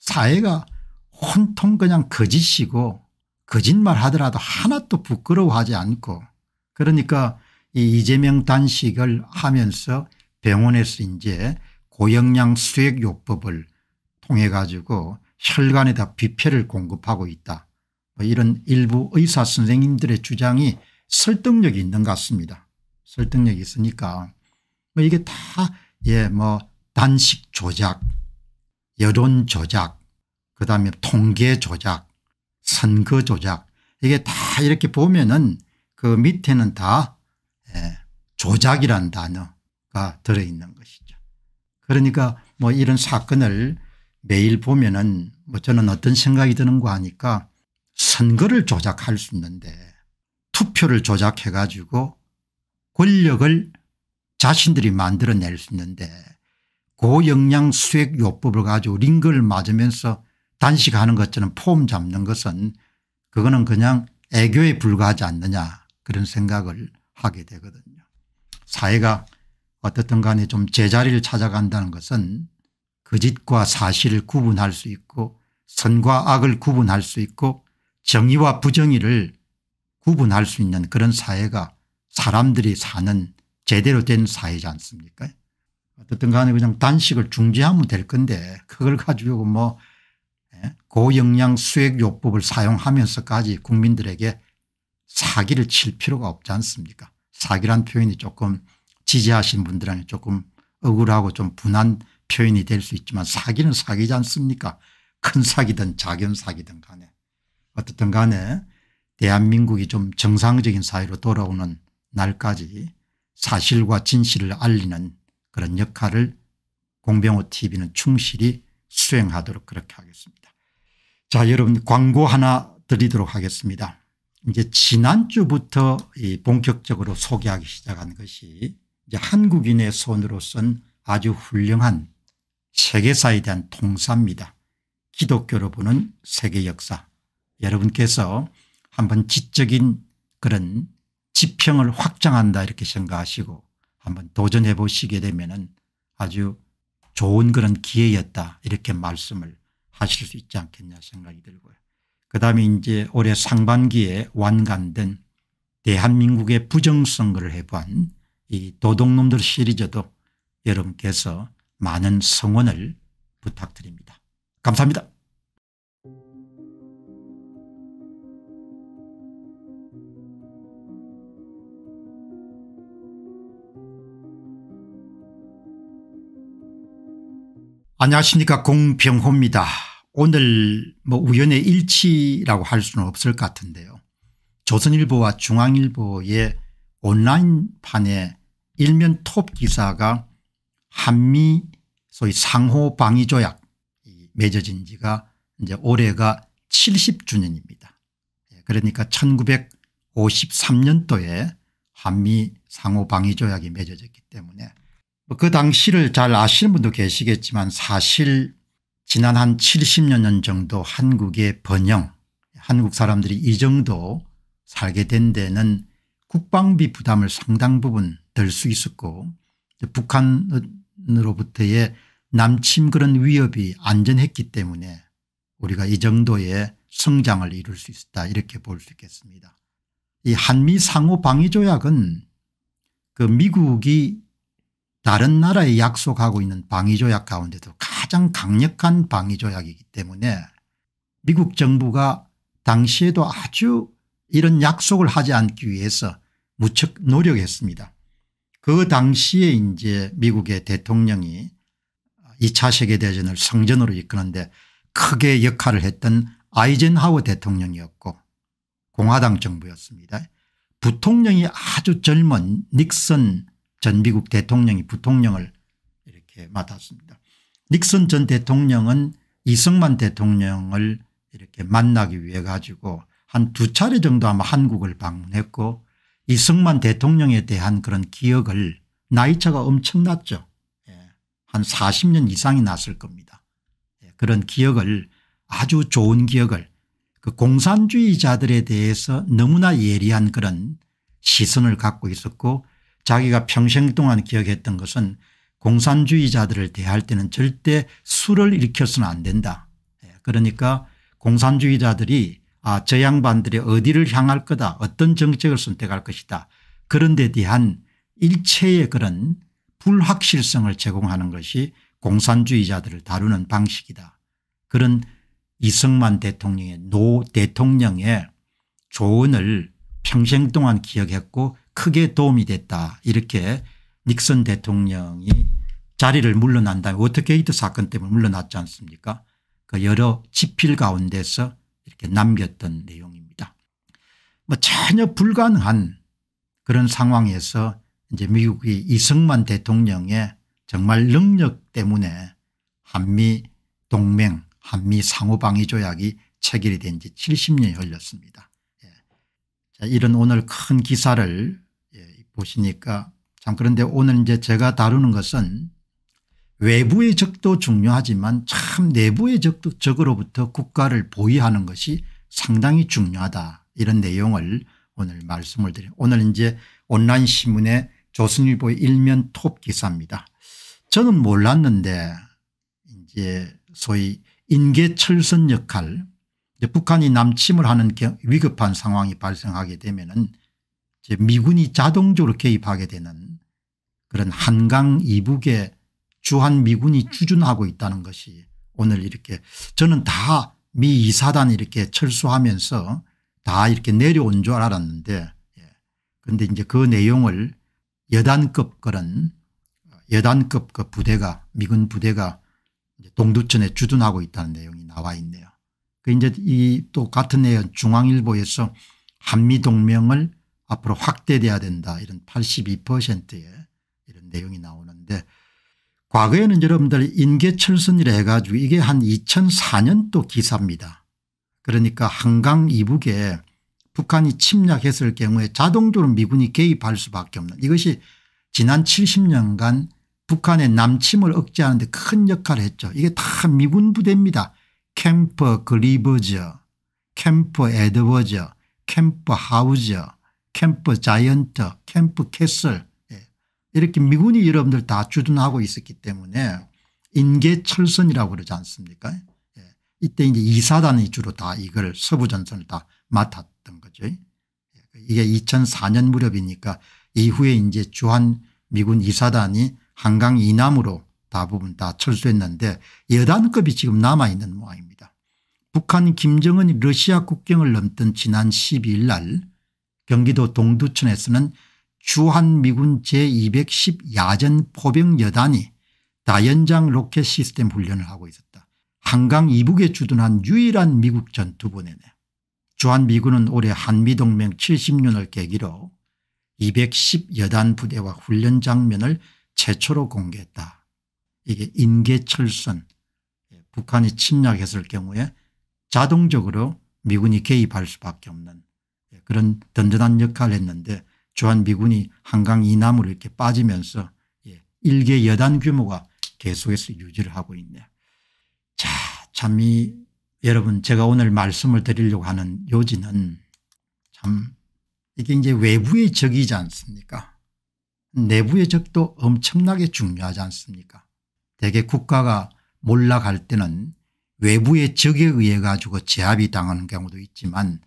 사회가 혼통 그냥 거짓이고 거짓말 하더라도 하나도 부끄러워하지 않고 그러니까 이 이재명 단식을 하면서 병원에서 이제 고영양 수액요법을 통해 가지고 혈관에다 비표를 공급하고 있다. 뭐 이런 일부 의사 선생님들의 주장이 설득력이 있는 것 같습니다. 설득력이 있으니까 뭐 이게 다예뭐 단식 조작 여론 조작 그다음에 통계 조작 선거 조작 이게 다 이렇게 보면은 그 밑에는 다 예, 조작이란 단어가 들어있는 것이죠. 그러니까 뭐 이런 사건을 매일 보면은 뭐 저는 어떤 생각이 드는거 하니까 선거를 조작할 수 있는데 투표를 조작해 가지고 권력을 자신들이 만들어낼 수 있는데 고영양 수액요법을 가지고 링거를 맞으면서 단식하는 것처럼 폼 잡는 것은 그거는 그냥 애교에 불과하지 않느냐 그런 생각을 하게 되거든요. 사회가 어떻든 간에 좀 제자리를 찾아간다는 것은 거짓과 그 사실을 구분할 수 있고 선과 악을 구분할 수 있고 정의와 부정의를 구분할 수 있는 그런 사회가 사람들이 사는 제대로 된 사회지 않습니까 어떻든 간에 그냥 단식을 중지하면 될 건데 그걸 가지고 뭐 예? 고영양 수액요법을 사용하면서까지 국민들에게 사기를 칠 필요가 없지 않습니까 사기란 표현이 조금 지지하신 분들한테 조금 억울하고 좀 분한 표현이 될 수 있지만 사기는 사기지 않습니까 큰 사기든 작은 사기든 간에 어떻든 간에 대한민국이 좀 정상적인 사회로 돌아오는 날까지 사실과 진실을 알리는 그런 역할을 공병호 tv는 충실히 수행하도록 그렇게 하겠습니다. 자 여러분 광고 하나 드리도록 하겠습니다. 이제 지난주부터 본격적으로 소개하기 시작한 것이 한국인의 손으로 쓴 아주 훌륭한 세계사에 대한 통사입니다. 기독교로 보는 세계 역사. 여러분께서 한번 지적인 그런 지평을 확장한다 이렇게 생각하시고 한번 도전해 보시게 되면 아주 좋은 그런 기회였다 이렇게 말씀을 하실 수 있지 않겠냐 생각이 들고요. 그 다음에 이제 올해 상반기에 완간된 대한민국의 부정선거를 해본 이 도둑놈들 시리즈도 여러분께서 많은 성원을 부탁드립니다. 감사합니다. 안녕하십니까 공병호입니다. 오늘 뭐 우연의 일치라고 할 수는 없을 것 같은데요. 조선일보와 중앙일보의 온라인판에 일면 톱 기사가 한미 소위 상호 방위 조약 맺어진 지가 이제 올해가 70주년입니다. 예, 그러니까 1953년도에 한미 상호 방위 조약이 맺어졌기 때문에 뭐 그 당시를 잘 아시는 분도 계시겠지만 사실 지난 한 70년 정도 한국의 번영 한국 사람들이 이 정도 살게 된 데는 국방비 부담을 상당 부분 덜 수 있었고 북한으로부터의 남침 그런 위협이 안전했기 때문에 우리가 이 정도의 성장을 이룰 수 있었다 이렇게 볼 수 있겠습니다. 이 한미 상호 방위조약은 그 미국이 다른 나라에 약속하고 있는 방위조약 가운데도 가장 강력한 방위조약이기 때문에 미국 정부가 당시에도 아주 이런 약속을 하지 않기 위해서 무척 노력했습니다. 그 당시에 이제 미국의 대통령이 2차 세계대전을 성전으로 이끄는데 크게 역할을 했던 아이젠하워 대통령이었고 공화당 정부였습니다. 부통령이 아주 젊은 닉슨 전 미국 대통령이 부통령을 이렇게 맡았습니다. 닉슨 전 대통령은 이승만 대통령을 이렇게 만나기 위해 가지고 한 두 차례 정도 아마 한국을 방문했고 이승만 대통령에 대한 그런 기억을 나이차가 엄청났죠. 예, 한 40년 이상이 났을 겁니다. 예, 그런 기억을 아주 좋은 기억을 그 공산주의자들에 대해서 너무나 예리한 그런 시선을 갖고 있었고 자기가 평생 동안 기억했던 것은 공산주의자들을 대할 때는 절대 술을 일으켜서는 안 된다. 예, 그러니까 공산주의자들이 아, 저 양반들이 어디를 향할 거다 어떤 정책을 선택할 것이다 그런 데 대한 일체의 그런 불확실성을 제공하는 것이 공산주의자들을 다루는 방식이다. 그런 이승만 대통령의 노 대통령의 조언을 평생 동안 기억했고 크게 도움이 됐다 이렇게 닉슨 대통령이 자리를 물러난 다음 워터게이트 사건 때문에 물러났지 않습니까 그 여러 지필 가운데서 이렇게 남겼던 내용입니다. 뭐 전혀 불가능한 그런 상황에서 이제 미국의 이승만 대통령의 정말 능력 때문에 한미 동맹 한미 상호방위 조약이 체결이 된 지 70년이 흘렸습니다 예. 자, 이런 오늘 큰 기사를 보시니까 참 그런데 오늘 이제 제가 다루는 것은 외부의 적도 중요하지만 참 내부의 적으로부터 국가를 보위하는 것이 상당히 중요하다 이런 내용을 오늘 말씀을 드려 오늘 이제 온라인 신문의 조선일보 일면 톱 기사입니다. 저는 몰랐는데 이제 소위 인계철선 역할 북한이 남침을 하는 위급한 상황이 발생하게 되면 미군이 자동적으로 개입하게 되는 그런 한강 이북에 주한미군이 주둔하고 있다는 것이 오늘 이렇게 저는 다 미 이사단 이렇게 철수하면서 다 이렇게 내려온 줄 알았는데 그런데 예. 이제 그 내용을 여단급 그런 여단급 그 부대가 미군 부대가 이제 동두천에 주둔하고 있다는 내용이 나와 있네요. 그 이제 이 또 같은 내용 중앙일보에서 한미동맹을 앞으로 확대돼야 된다 이런 82%의 이런 내용이 나오는데 과거에는 여러분들 인계철선이라 해가지고 이게 한 2004년도 기사입니다. 그러니까 한강 이북에 북한이 침략했을 경우에 자동적으로 미군이 개입할 수밖에 없는 이것이 지난 70년간 북한의 남침을 억제하는 데 큰 역할을 했죠. 이게 다 미군 부대입니다. 캠퍼 그리버저 캠퍼 에드워저 캠퍼 하우저 캠프 자이언트, 캠프 캐슬 예. 이렇게 미군이 여러분들 다 주둔하고 있었기 때문에 인계철선이라고 그러지 않습니까 예. 이때 이제 이사단이 주로 다 이걸 서부전선을 다 맡았던 거죠. 예. 이게 2004년 무렵이니까 이후에 이제 주한 미군 이사단이 한강 이남으로 대부분 다 철수했는데 여단급이 지금 남아있는 모양입니다. 북한 김정은이 러시아 국경을 넘던 지난 12일 날 경기도 동두천에서는 주한미군 제210 야전 포병여단이 다연장 로켓 시스템 훈련을 하고 있었다. 한강 이북에 주둔한 유일한 미국 전투부대네. 주한미군은 올해 한미동맹 70년을 계기로 210여단 부대와 훈련 장면을 최초로 공개했다. 이게 인계철선 북한이 침략했을 경우에 자동적으로 미군이 개입할 수밖에 없는 그런 든든한 역할을 했는데 주한미군이 한강 이남으로 이렇게 빠지면서 예, 일개 여단 규모가 계속해서 유지를 하고 있네요. 자, 참이 여러분 제가 오늘 말씀을 드리려고 하는 요지는 참 이게 이제 외부의 적이지 않습니까 내부의 적도 엄청나게 중요하지 않습니까 대개 국가가 몰락할 때는 외부의 적에 의해 가지고 제압이 당하는 경우도 있지만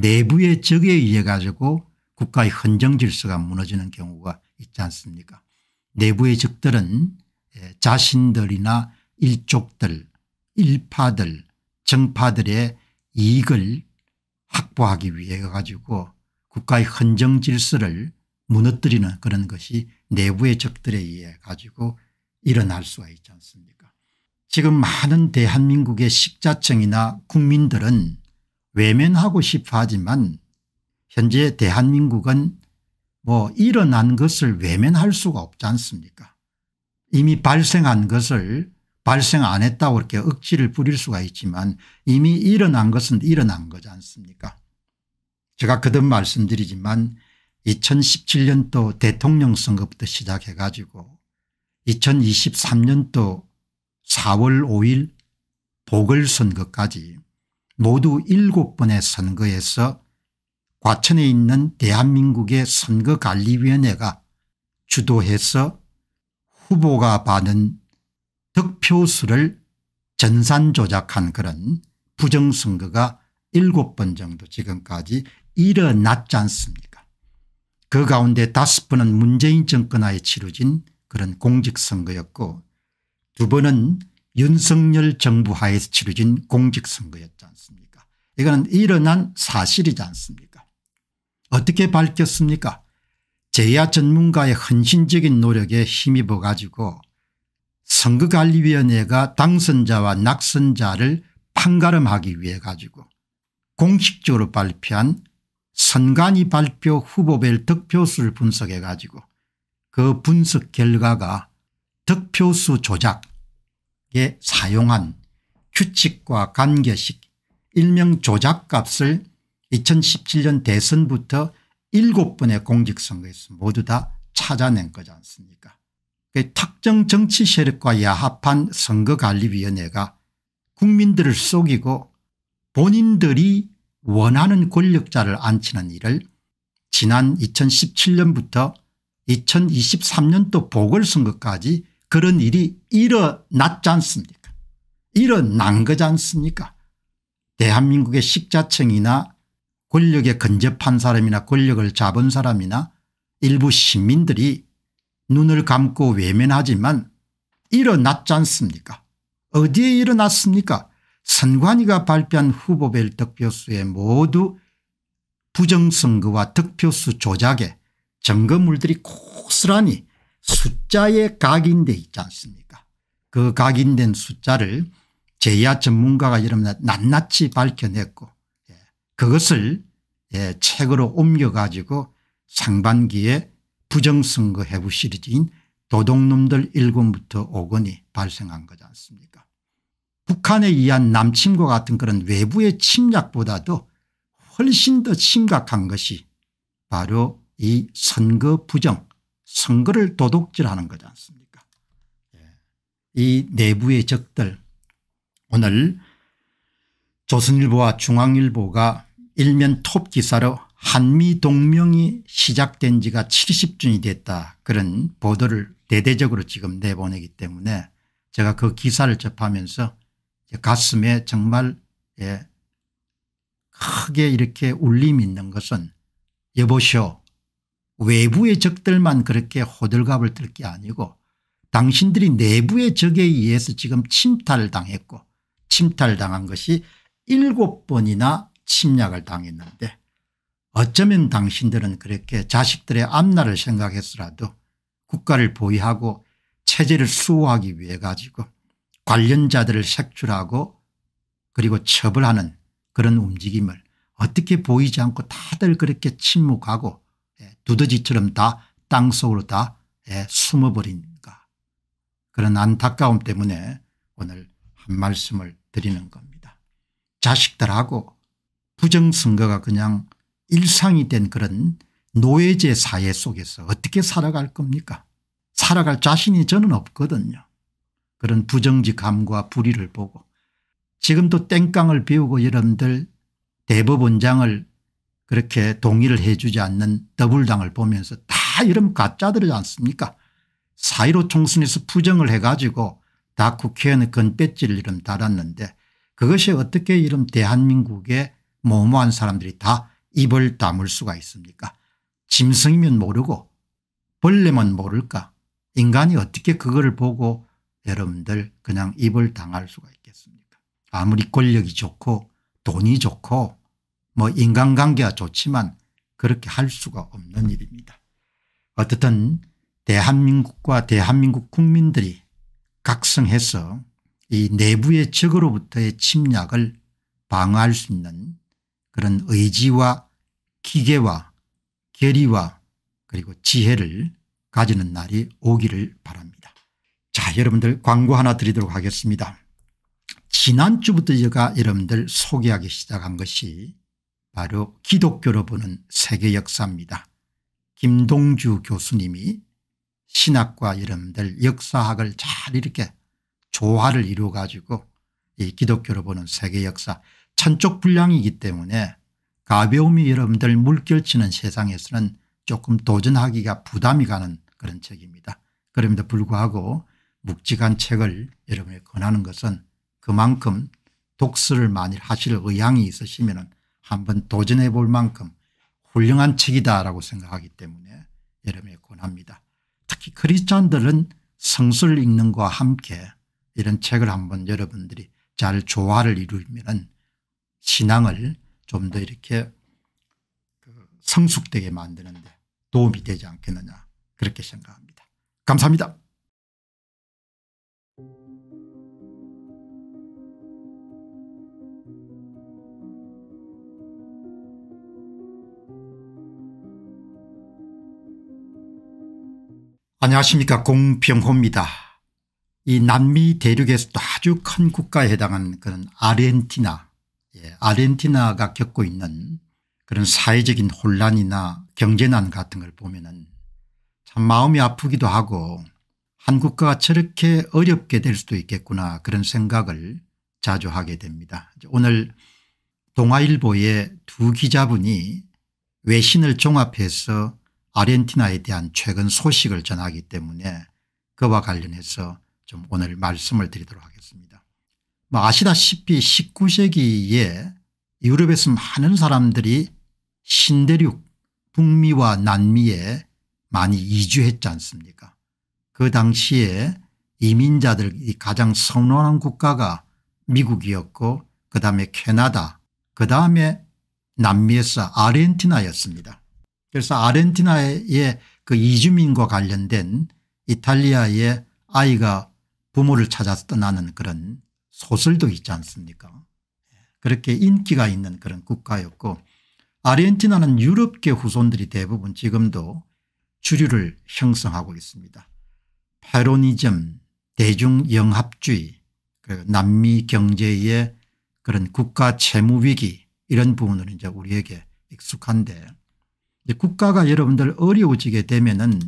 내부의 적에 의해 가지고 국가의 헌정 질서가 무너지는 경우가 있지 않습니까 내부의 적들은 예, 자신들이나 일족들 일파들 정파들의 이익을 확보하기 위해 가지고 국가의 헌정 질서를 무너뜨리는 그런 것이 내부의 적들에 의해 가지고 일어날 수가 있지 않습니까 지금 많은 대한민국의 식자층이나 국민들은 외면하고 싶어 하지만 현재 대한민국은 뭐 일어난 것을 외면할 수가 없지 않습니까 이미 발생한 것을 발생 안 했다고 이렇게 억지를 부릴 수가 있지만 이미 일어난 것은 일어난 거지 않습니까 제가 그듭 말씀드리지만 2017년도 대통령 선거부터 시작해 가지고 2023년도 4월 5일 보궐선거까지 모두 7번의 선거에서 과천에 있는 대한민국의 선거관리위원회가 주도해서 후보가 받은 득표수를 전산 조작한 그런 부정선거가 7번 정도 지금까지 일어났지 않습니까 그 가운데 5번은 문재인 정권하에 치러진 그런 공직선거였고 두 번은 윤석열 정부 하에서 치러진 공직선거였지 않습니까 이거는 일어난 사실이지 않습니까 어떻게 밝혔습니까 제야 전문가의 헌신적인 노력에 힘입어 가지고 선거관리위원회가 당선자와 낙선자를 판가름하기 위해 가지고 공식적으로 발표한 선관위 발표 후보별 득표수를 분석해 가지고 그 분석 결과가 득표수 조작 에 사용한 규칙과 관계식 일명 조작값을 2017년 대선부터 7번의 공직선거에서 모두 다 찾아낸 거지 않습니까 그 특정 정치 세력과 야합한 선거관리위원회가 국민들을 속이고 본인들이 원하는 권력자를 앉히는 일을 지난 2017년부터 2023년도 보궐선거까지 그런 일이 일어났지 않습니까 일어난 거지 않습니까 대한민국의 식자층이나 권력에 근접한 사람이나 권력을 잡은 사람이나 일부 시민들이 눈을 감고 외면하지만 일어났지 않습니까 어디에 일어났습니까 선관위가 발표한 후보별 득표수에 모두 부정선거와 득표수 조작에 점거물들이 고스란히 숫자에 각인되어 있지 않습니까 그 각인된 숫자를 제야 전문가가 여러분 낱낱이 밝혀냈고 예, 그것을 예, 책으로 옮겨가지고 상반기에 부정선거 해부 시리즈인 도둑놈들 1권부터 5권이 발생한 거지 않습니까 북한에 의한 남침과 같은 그런 외부의 침략보다도 훨씬 더 심각한 것이 바로 이 선거 부정 선거를 도둑질하는 거지 않습니까 예. 이 내부의 적들 오늘 조선일보와 중앙일보가 일면 톱 기사로 한미 동명이 시작된 지가 70주년이 됐다 그런 보도를 대대적으로 지금 내보내기 때문에 제가 그 기사를 접하면서 가슴에 정말 예, 크게 이렇게 울림이 있는 것은 여보시오 외부의 적들만 그렇게 호들갑을 들게 아니고 당신들이 내부의 적에 의해서 지금 침탈당했고 침탈당한 것이 일곱 번이나 침략을 당했는데 어쩌면 당신들은 그렇게 자식들의 앞날을 생각해서라도 국가를 보위하고 체제를 수호하기 위해 가지고 관련자들을 색출하고 그리고 처벌하는 그런 움직임을 어떻게 보이지 않고 다들 그렇게 침묵하고 두더지처럼 다 땅속으로 다 예, 숨어버린가 그런 안타까움 때문에 오늘 한 말씀을 드리는 겁니다. 자식들하고 부정선거가 그냥 일상이 된 그런 노예제 사회 속에서 어떻게 살아갈 겁니까 살아갈 자신이 저는 없거든요. 그런 부정직함과 불의를 보고 지금도 땡깡을 비우고 여러분들 대법원장을 그렇게 동의를 해 주지 않는 더불당을 보면서 다 이런 가짜들이지 않습니까 사1로 총선에서 부정을 해 가지고 다 국회의원의 건배지를 이름 달았는데 그것이 어떻게 이런 대한민국의 모모한 사람들이 다 입을 다물 수가 있습니까 짐승이면 모르고 벌레면 모를까 인간이 어떻게 그거를 보고 여러분들 그냥 입을 당할 수가 있겠습니까 아무리 권력이 좋고 돈이 좋고 뭐 인간관계가 좋지만 그렇게 할 수가 없는 일입니다. 어떻든 대한민국과 대한민국 국민들이 각성해서 이 내부의 적으로부터의 침략을 방어할 수 있는 그런 의지와 기계와 결의와 그리고 지혜를 가지는 날이 오기를 바랍니다. 자 여러분들 광고 하나 드리도록 하겠습니다. 지난주부터 제가 여러분들 소개하기 시작한 것이 바로 기독교로 보는 세계 역사입니다. 김동주 교수님이 신학과 여러들 역사학을 잘 이렇게 조화를 이루어 가지고 이 기독교로 보는 세계 역사 천쪽 분량이기 때문에 가벼움이 여러분들 물결치는 세상에서는 조금 도전하기가 부담이 가는 그런 책입니다. 그럼에도 불구하고 묵직한 책을 여러분에 권하는 것은 그만큼 독서를 많이 하실 의향이 있으시면 한번 도전해 볼 만큼 훌륭한 책이다라고 생각하기 때문에 여러분에 권합니다. 특히 크리스찬들은 성서를 읽는 것과 함께 이런 책을 한번 여러분들이 잘 조화를 이루면 신앙을 좀 더 이렇게 그 성숙되게 만드는데 도움이 되지 않겠느냐 그렇게 생각합니다. 감사합니다. 안녕하십니까 공병호입니다. 이 남미 대륙에서도 아주 큰 국가에 해당하 그런 아르헨티나 예, 아르헨티나가 겪고 있는 그런 사회적인 혼란이나 경제난 같은 걸 보면 은참 마음이 아프기도 하고 한국과 저렇게 어렵게 될 수도 있겠구나 그런 생각을 자주 하게 됩니다. 오늘 동아일보의 두 기자분이 외신을 종합해서 아르헨티나에 대한 최근 소식을 전하기 때문에 그와 관련해서 좀 오늘 말씀을 드리도록 하겠습니다. 뭐 아시다시피 19세기에 유럽에서 많은 사람들이 신대륙 북미와 남미에 많이 이주했지 않습니까 그 당시에 이민자들이 가장 선호하는 국가가 미국이었고 그다음에 캐나다 그다음에 남미에서 아르헨티나였습니다. 그래서 아르헨티나의 그 이주민과 관련된 이탈리아의 아이가 부모를 찾아서 떠나는 그런 소설도 있지 않습니까 그렇게 인기가 있는 그런 국가였고 아르헨티나는 유럽계 후손들이 대부분 지금도 주류를 형성하고 있습니다. 페로니즘 대중영합주의 그리고 남미 경제의 그런 국가 채무위기 이런 부분은 이제 우리에게 익숙한데 국가가 여러분들 어려워지게 되면은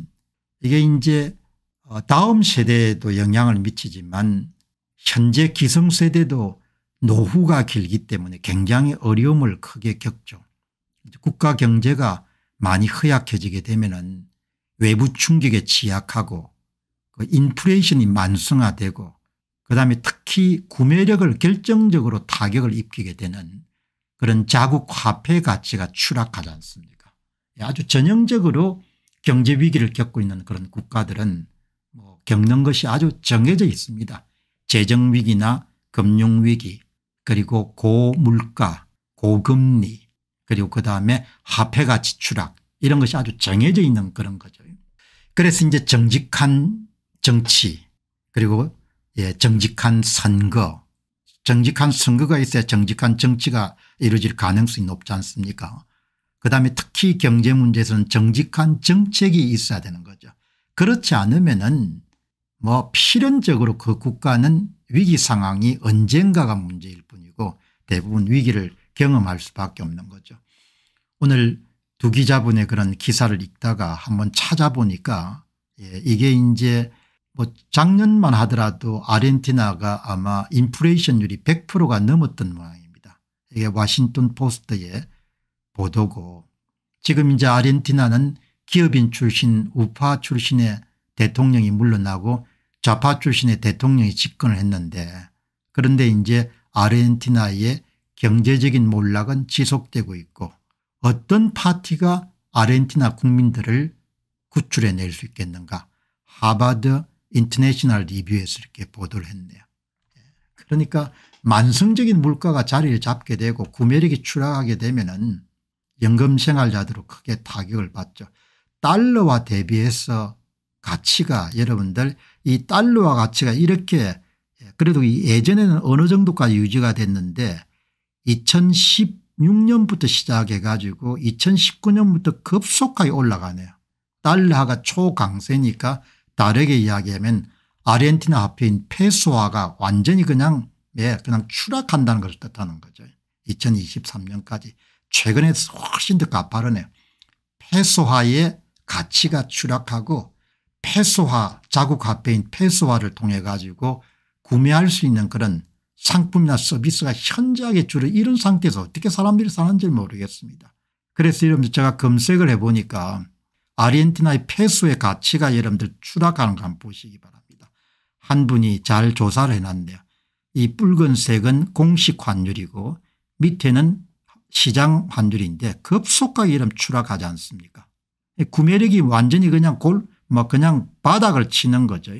이게 이제 어, 다음 세대에도 영향을 미치지만 현재 기성세대도 노후가 길기 때문에 굉장히 어려움을 크게 겪죠. 국가 경제가 많이 허약해지게 되면은 외부 충격에 취약하고 그 인플레이션이 만성화되고 그다음에 특히 구매력을 결정적으로 타격을 입히게 되는 그런 자국 화폐 가치가 추락하지 않습니까 예, 아주 전형적으로 경제 위기를 겪고 있는 그런 국가들은 뭐 겪는 것이 아주 정해져 있습니다. 재정위기나 금융위기 그리고 고물가 고금리 그리고 그다음에 화폐 가치 추락 이런 것이 아주 정해져 있는 그런 거죠. 그래서 이제 정직한 정치 그리고 예, 정직한 선거 정직한 선거가 있어야 정직한 정치가 이루어질 가능성이 높지 않습니까 그다음에 특히 경제 문제에서는 정직한 정책이 있어야 되는 거죠. 그렇지 않으면은 뭐 필연적으로 그 국가는 위기 상황이 언젠가가 문제일 뿐이고 대부분 위기를 경험할 수밖에 없는 거죠. 오늘 두 기자분의 그런 기사를 읽다가 한번 찾아보니까 예, 이게 이제 뭐 작년만 하더라도 아르헨티나가 아마 인플레이션율이 100%가 넘었던 모양입니다. 이게 워싱턴 포스트에 보도고 지금 이제 아르헨티나는 기업인 출신 우파 출신의 대통령이 물러나고 좌파 출신의 대통령이 집권을 했는데 그런데 이제 아르헨티나의 경제적인 몰락은 지속되고 있고 어떤 파티가 아르헨티나 국민들을 구출해낼 수 있겠는가 하바드 인터내셔널 리뷰에서 이렇게 보도를 했네요. 예. 그러니까 만성적인 물가가 자리를 잡게 되고 구매력이 추락하게 되면 은 연금 생활자들로 크게 타격을 받죠. 달러와 대비해서 가치가 여러분들 이 달러와 가치가 이렇게 예, 그래도 예전에는 어느 정도까지 유지가 됐는데 2016년부터 시작해 가지고 2019년부터 급속하게 올라가네요. 달러가 초강세니까 다르게 이야기하면 아르헨티나 화폐인 페소화가 완전히 그냥 예, 그냥 추락한다는 것을 뜻하는 거죠. 2023년까지. 최근에 훨씬 더 가파르네요. 페소화의 가치가 추락하고 페소화 자국 화폐인 페소화를 통해 가지고 구매할 수 있는 그런 상품이나 서비스가 현저하게 줄어 이런 상태에서 어떻게 사람들이 사는지 모르겠습니다. 그래서 여러분들 제가 검색을 해보니까 아르헨티나의 페소의 가치가 여러분들 추락하는 거 한번 보시기 바랍니다. 한 분이 잘 조사를 해놨네요이 붉은색은 공식 환율이고 밑에는 시장 환율인데 급속하게 그 이런 추락하지 않습니까 구매력이 완전히 그냥 골뭐 그냥 바닥을 치는 거죠.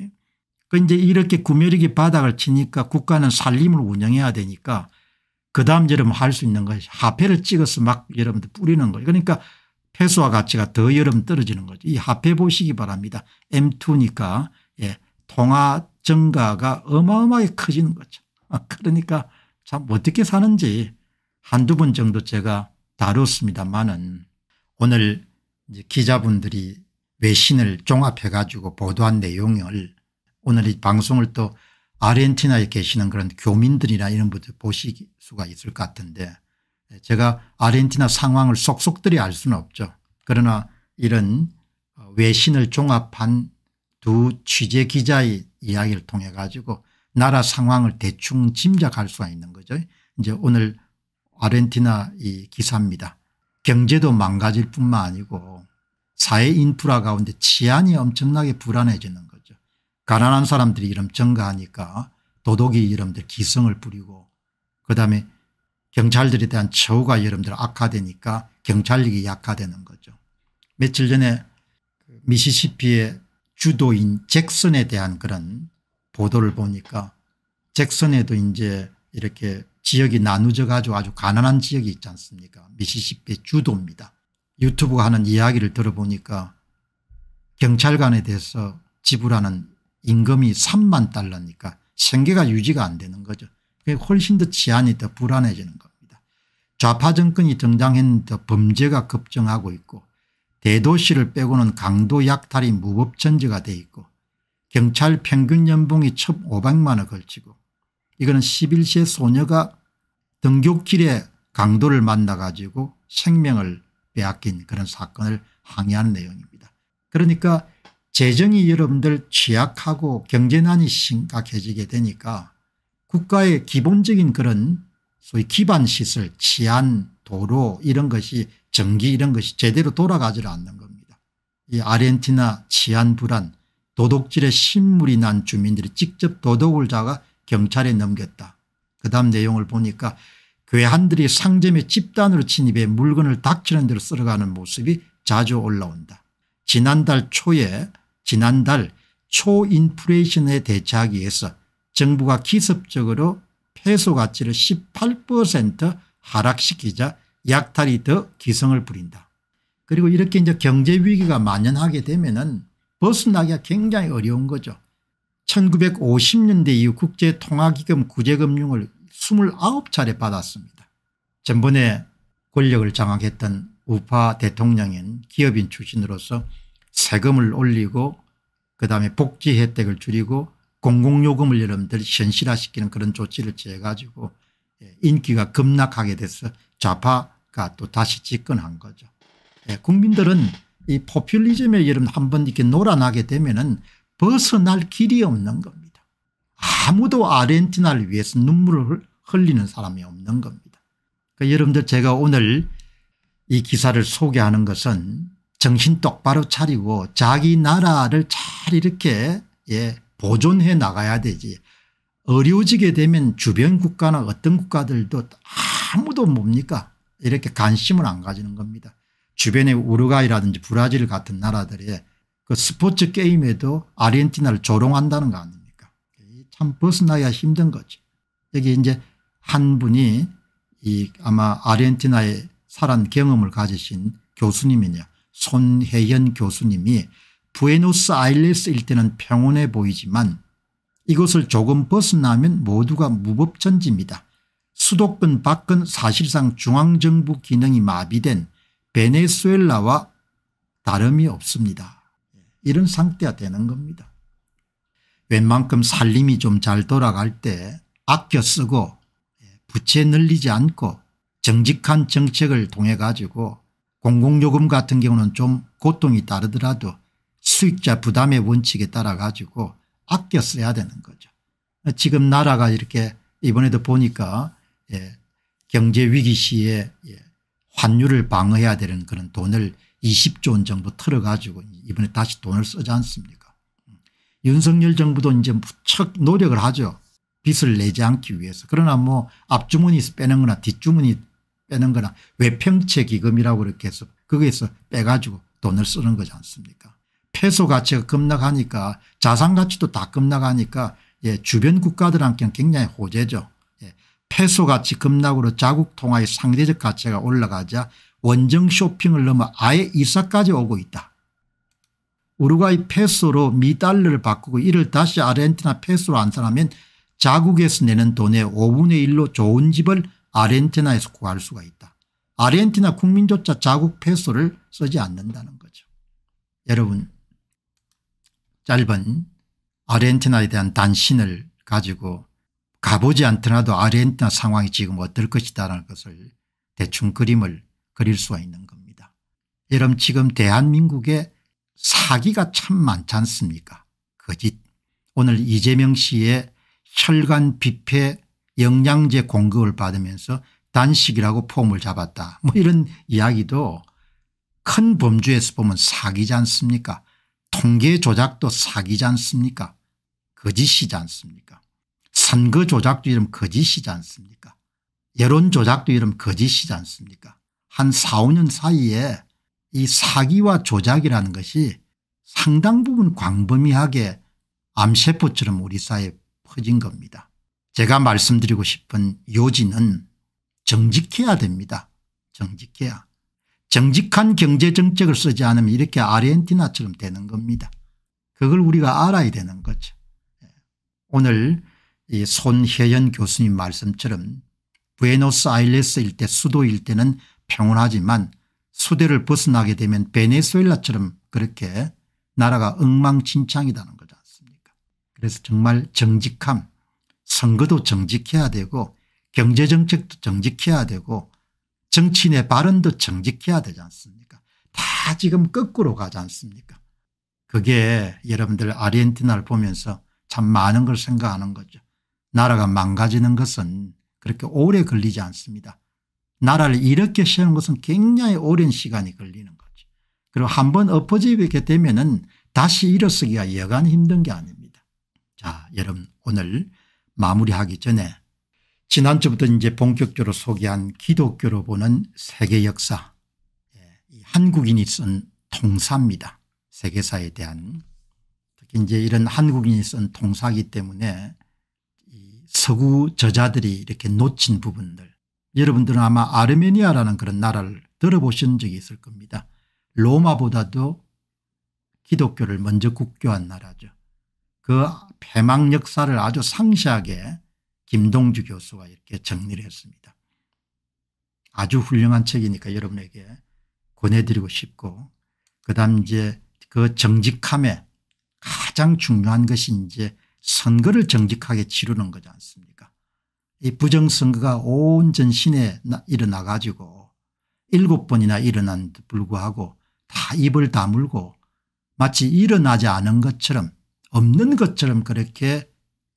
그 이제 이렇게 구매력이 바닥을 치니까 국가는 살림을 운영해야 되니까 그 다음 여러분 할수 있는 것이 화폐를 찍어서 막 여러분들 뿌리는 거예요. 그러니까 폐수와 가치가 더 여름 떨어지는 거죠. 이 화폐 보시기 바랍니다. M2니까 예, 통화 증가가 어마어마하게 커지는 거죠. 그러니까 참 어떻게 사는지 한두 번 정도 제가 다뤘습니다만은 오늘 기자분들이 외신을 종합해 가지고 보도한 내용을 오늘 이 방송을 또 아르헨티나에 계시는 그런 교민들이나 이런 분들 보실 수가 있을 것 같은데 제가 아르헨티나 상황을 속속들이 알 수는 없죠. 그러나 이런 외신을 종합한 두 취재 기자의 이야기를 통해 가지고 나라 상황을 대충 짐작할 수가 있는 거죠. 이제 오늘 아르헨티나 이 기사입니다. 경제도 망가질 뿐만 아니고 사회 인프라 가운데 치안이 엄청나게 불안해지는 거죠. 가난한 사람들이 이름 증가하니까 도둑이 이름들 기승을 부리고 그다음에 경찰들에 대한 처우가 여러분들 악화되니까 경찰력이 약화되는 거죠. 며칠 전에 그 미시시피의 주도인 잭슨에 대한 그런 보도를 보니까 잭슨에도 이제 이렇게 지역이 나누져 가지고 아주 가난한 지역이 있지 않습니까 미시시피 주도입니다. 유튜브가 하는 이야기를 들어보니까 경찰관에 대해서 지불하는 임금이 3만 달러니까 생계가 유지가 안 되는 거죠. 그게 훨씬 더 치안이 더 불안해지는 겁니다. 좌파 정권이 등장했는데 범죄가 급증하고 있고 대도시를 빼고는 강도 약탈이 무법천지가 돼 있고 경찰 평균 연봉이 1,500만을 걸치고 이거는 11세 소녀가 등굣길에 강도를 만나 가지고 생명을 빼앗긴 그런 사건을 항의하는 내용입니다. 그러니까 재정이 여러분들 취약하고 경제난이 심각해지게 되니까 국가의 기본적인 그런 소위 기반시설 치안 도로 이런 것이 전기 이런 것이 제대로 돌아가지 않는 겁니다. 이 아르헨티나 치안 불안 도둑질에 신물이 난 주민들이 직접 도둑을 잡아 경찰에 넘겼다. 그 다음 내용을 보니까 괴한들이 상점에 집단으로 침입해 물건을 닥치는 대로 쓸어가는 모습이 자주 올라온다. 지난달 초에 지난달 초인플레이션에 대처하기 위해서 정부가 기습적으로 p e 가치를 18% 하락시키자 약탈이 더 기성을 부린다. 그리고 이렇게 이제 경제 위기가 만연하게 되면은 벗어나기가 굉장히 어려운 거죠. 1950년대 이후 국제통화기금 구제금융을 29차례 받았습니다. 전번에 권력을 장악했던 우파 대통령인 기업인 출신으로서 세금을 올리고 그다음에 복지 혜택을 줄이고 공공요금을 여러분들 현실화시키는 그런 조치를 취해가지고 예, 인기가 급락하게 돼서 좌파가 또 다시 집권한 거죠. 예, 국민들은 이 포퓰리즘에 여러분 한 번 이렇게 놀아나게 되면은 벗어날 길이 없는 겁니다. 아무도 아르헨티나를 위해서 눈물을 흘리는 사람이 없는 겁니다. 그러니까 여러분들 제가 오늘 이 기사를 소개하는 것은 정신 똑바로 차리고 자기 나라를 잘 이렇게 예, 보존해 나가야 되지 어려워지게 되면 주변 국가나 어떤 국가들도 아무도 뭡니까 이렇게 관심을 안 가지는 겁니다. 주변의 우루과이라든지 브라질 같은 나라들에 그 스포츠 게임에도 아르헨티나를 조롱한다는 거 아닙니까 참 벗어나야 힘든 거지 여기 이제 한 분이 이 아마 아르헨티나에 살한 경험을 가지신 교수님이냐 손혜연 교수님이 부에노스 아일레스일 때는 평온해 보이지만 이것을 조금 벗어나면 모두가 무법천지입니다. 수도권 밖은 사실상 중앙정부 기능이 마비된 베네수엘라와 다름이 없습니다. 이런 상태가 되는 겁니다. 웬만큼 살림이 좀 잘 돌아갈 때 아껴 쓰고 예, 부채 늘리지 않고 정직한 정책을 통해 가지고 공공요금 같은 경우는 좀 고통이 따르더라도 수익자 부담의 원칙에 따라 가지고 아껴 써야 되는 거죠. 지금 나라가 이렇게 이번에도 보니까 예, 경제 위기 시에 예, 환율을 방어해야 되는 그런 돈을 20조 원 정도 틀어가지고 이번에 다시 돈을 쓰지 않습니까 윤석열 정부도 이제 무척 노력을 하죠. 빚을 내지 않기 위해서. 그러나 뭐 앞주머니 빼는 거나 뒷주머니 빼는 거나 외평채 기금이라고 이렇게 해서 거기에서 빼가지고 돈을 쓰는 거지 않습니까 폐소 가치가 급락하니까 자산 가치도 다 급락하니까 예, 주변 국가들한테는 굉장히 호재죠. 예, 폐소 가치 급락으로 자국 통화의 상대적 가치가 올라가자 원정 쇼핑을 넘어 아예 이사까지 오고 있다. 우루과이 페소로 미달러를 바꾸고 이를 다시 아르헨티나 페소로 안산하면 자국에서 내는 돈의 5분의 1로 좋은 집을 아르헨티나에서 구할 수가 있다. 아르헨티나 국민조차 자국 페소를 쓰지 않는다는 거죠. 여러분 짧은 아르헨티나에 대한 단신을 가지고 가보지 않더라도 아르헨티나 상황이 지금 어떨 것이다라는 것을 대충 그림을 그릴 수가 있는 겁니다. 여러분 지금 대한민국의 사기가 참 많지 않습니까 거짓. 오늘 이재명 씨의 혈관 비폐 영양제 공급을 받으면서 단식이라고 폼을 잡았다 뭐 이런 이야기도 큰 범주에서 보면 사기지 않습니까 통계 조작도 사기지 않습니까 거짓이지 않습니까 선거 조작도 이름 거짓이지 않습니까 여론 조작도 이름 거짓이지 않습니까 한 4, 5년 사이에 이 사기와 조작이라는 것이 상당 부분 광범위하게 암세포처럼 우리 사회에 퍼진 겁니다. 제가 말씀드리고 싶은 요지는 정직해야 됩니다. 정직해야. 정직한 경제정책을 쓰지 않으면 이렇게 아르헨티나처럼 되는 겁니다. 그걸 우리가 알아야 되는 거죠. 예. 오늘 이 손혜연 교수님 말씀처럼 부에노스아일레스 일대 수도 일대는 평온하지만 수대를 벗어나게 되면 베네수엘라처럼 그렇게 나라가 엉망진창이라는 거지 않습니까 그래서 정말 정직함 선거도 정직해야 되고 경제정책도 정직해야 되고 정치인의 발언도 정직해야 되지 않습니까 다 지금 거꾸로 가지 않습니까 그게 여러분들 아르헨티나를 보면서 참 많은 걸 생각하는 거죠. 나라가 망가지는 것은 그렇게 오래 걸리지 않습니다. 나라를 이렇게 세우는 것은 굉장히 오랜 시간이 걸리는 거죠. 그리고 한번 엎어지게 되면은 다시 일어서기가 여간 힘든 게 아닙니다. 자, 여러분 오늘 마무리하기 전에 지난주부터 이제 본격적으로 소개한 기독교로 보는 세계 역사 예, 한국인이 쓴 통사입니다. 세계사에 대한 특히 이제 이런 한국인이 쓴 통사기 때문에 서구 저자들이 이렇게 놓친 부분들 여러분들은 아마 아르메니아라는 그런 나라를 들어보신 적이 있을 겁니다. 로마보다도 기독교를 먼저 국교한 나라죠. 그 아. 패망 역사를 아주 상세하게 김동주 교수가 이렇게 정리를 했습니다. 아주 훌륭한 책이니까 여러분에게 권해드리고 싶고 그다음 이제 그 정직함에 가장 중요한 것이 이제 선거를 정직하게 치르는 거지 않습니까 이 부정선거가 온 전신에 일어나 가지고 일곱 번이나 일어난 불구하고 다 입을 다물고 마치 일어나지 않은 것처럼 없는 것처럼 그렇게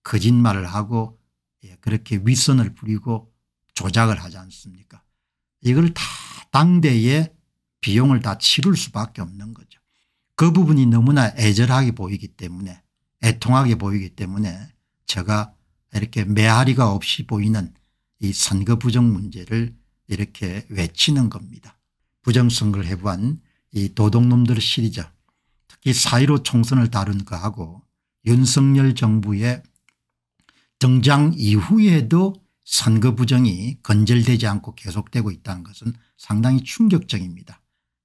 거짓말을 하고 예, 그렇게 윗선을 부리고 조작을 하지 않습니까 이걸 다 당대의 비용을 다 치를 수밖에 없는 거죠. 그 부분이 너무나 애절하게 보이기 때문에 애통하게 보이기 때문에 제가 이렇게 메아리가 없이 보이는 이 선거 부정 문제를 이렇게 외치는 겁니다. 부정선거를 해부한 이 도둑놈들 시리즈 특히 4.15 총선을 다룬 거하고 윤석열 정부의 정장 이후에도 선거 부정이 건절되지 않고 계속되고 있다는 것은 상당히 충격적입니다.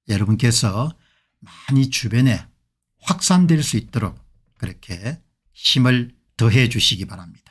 여러분께서 많이 주변에 확산될 수 있도록 그렇게 힘을 더해 주시기 바랍니다.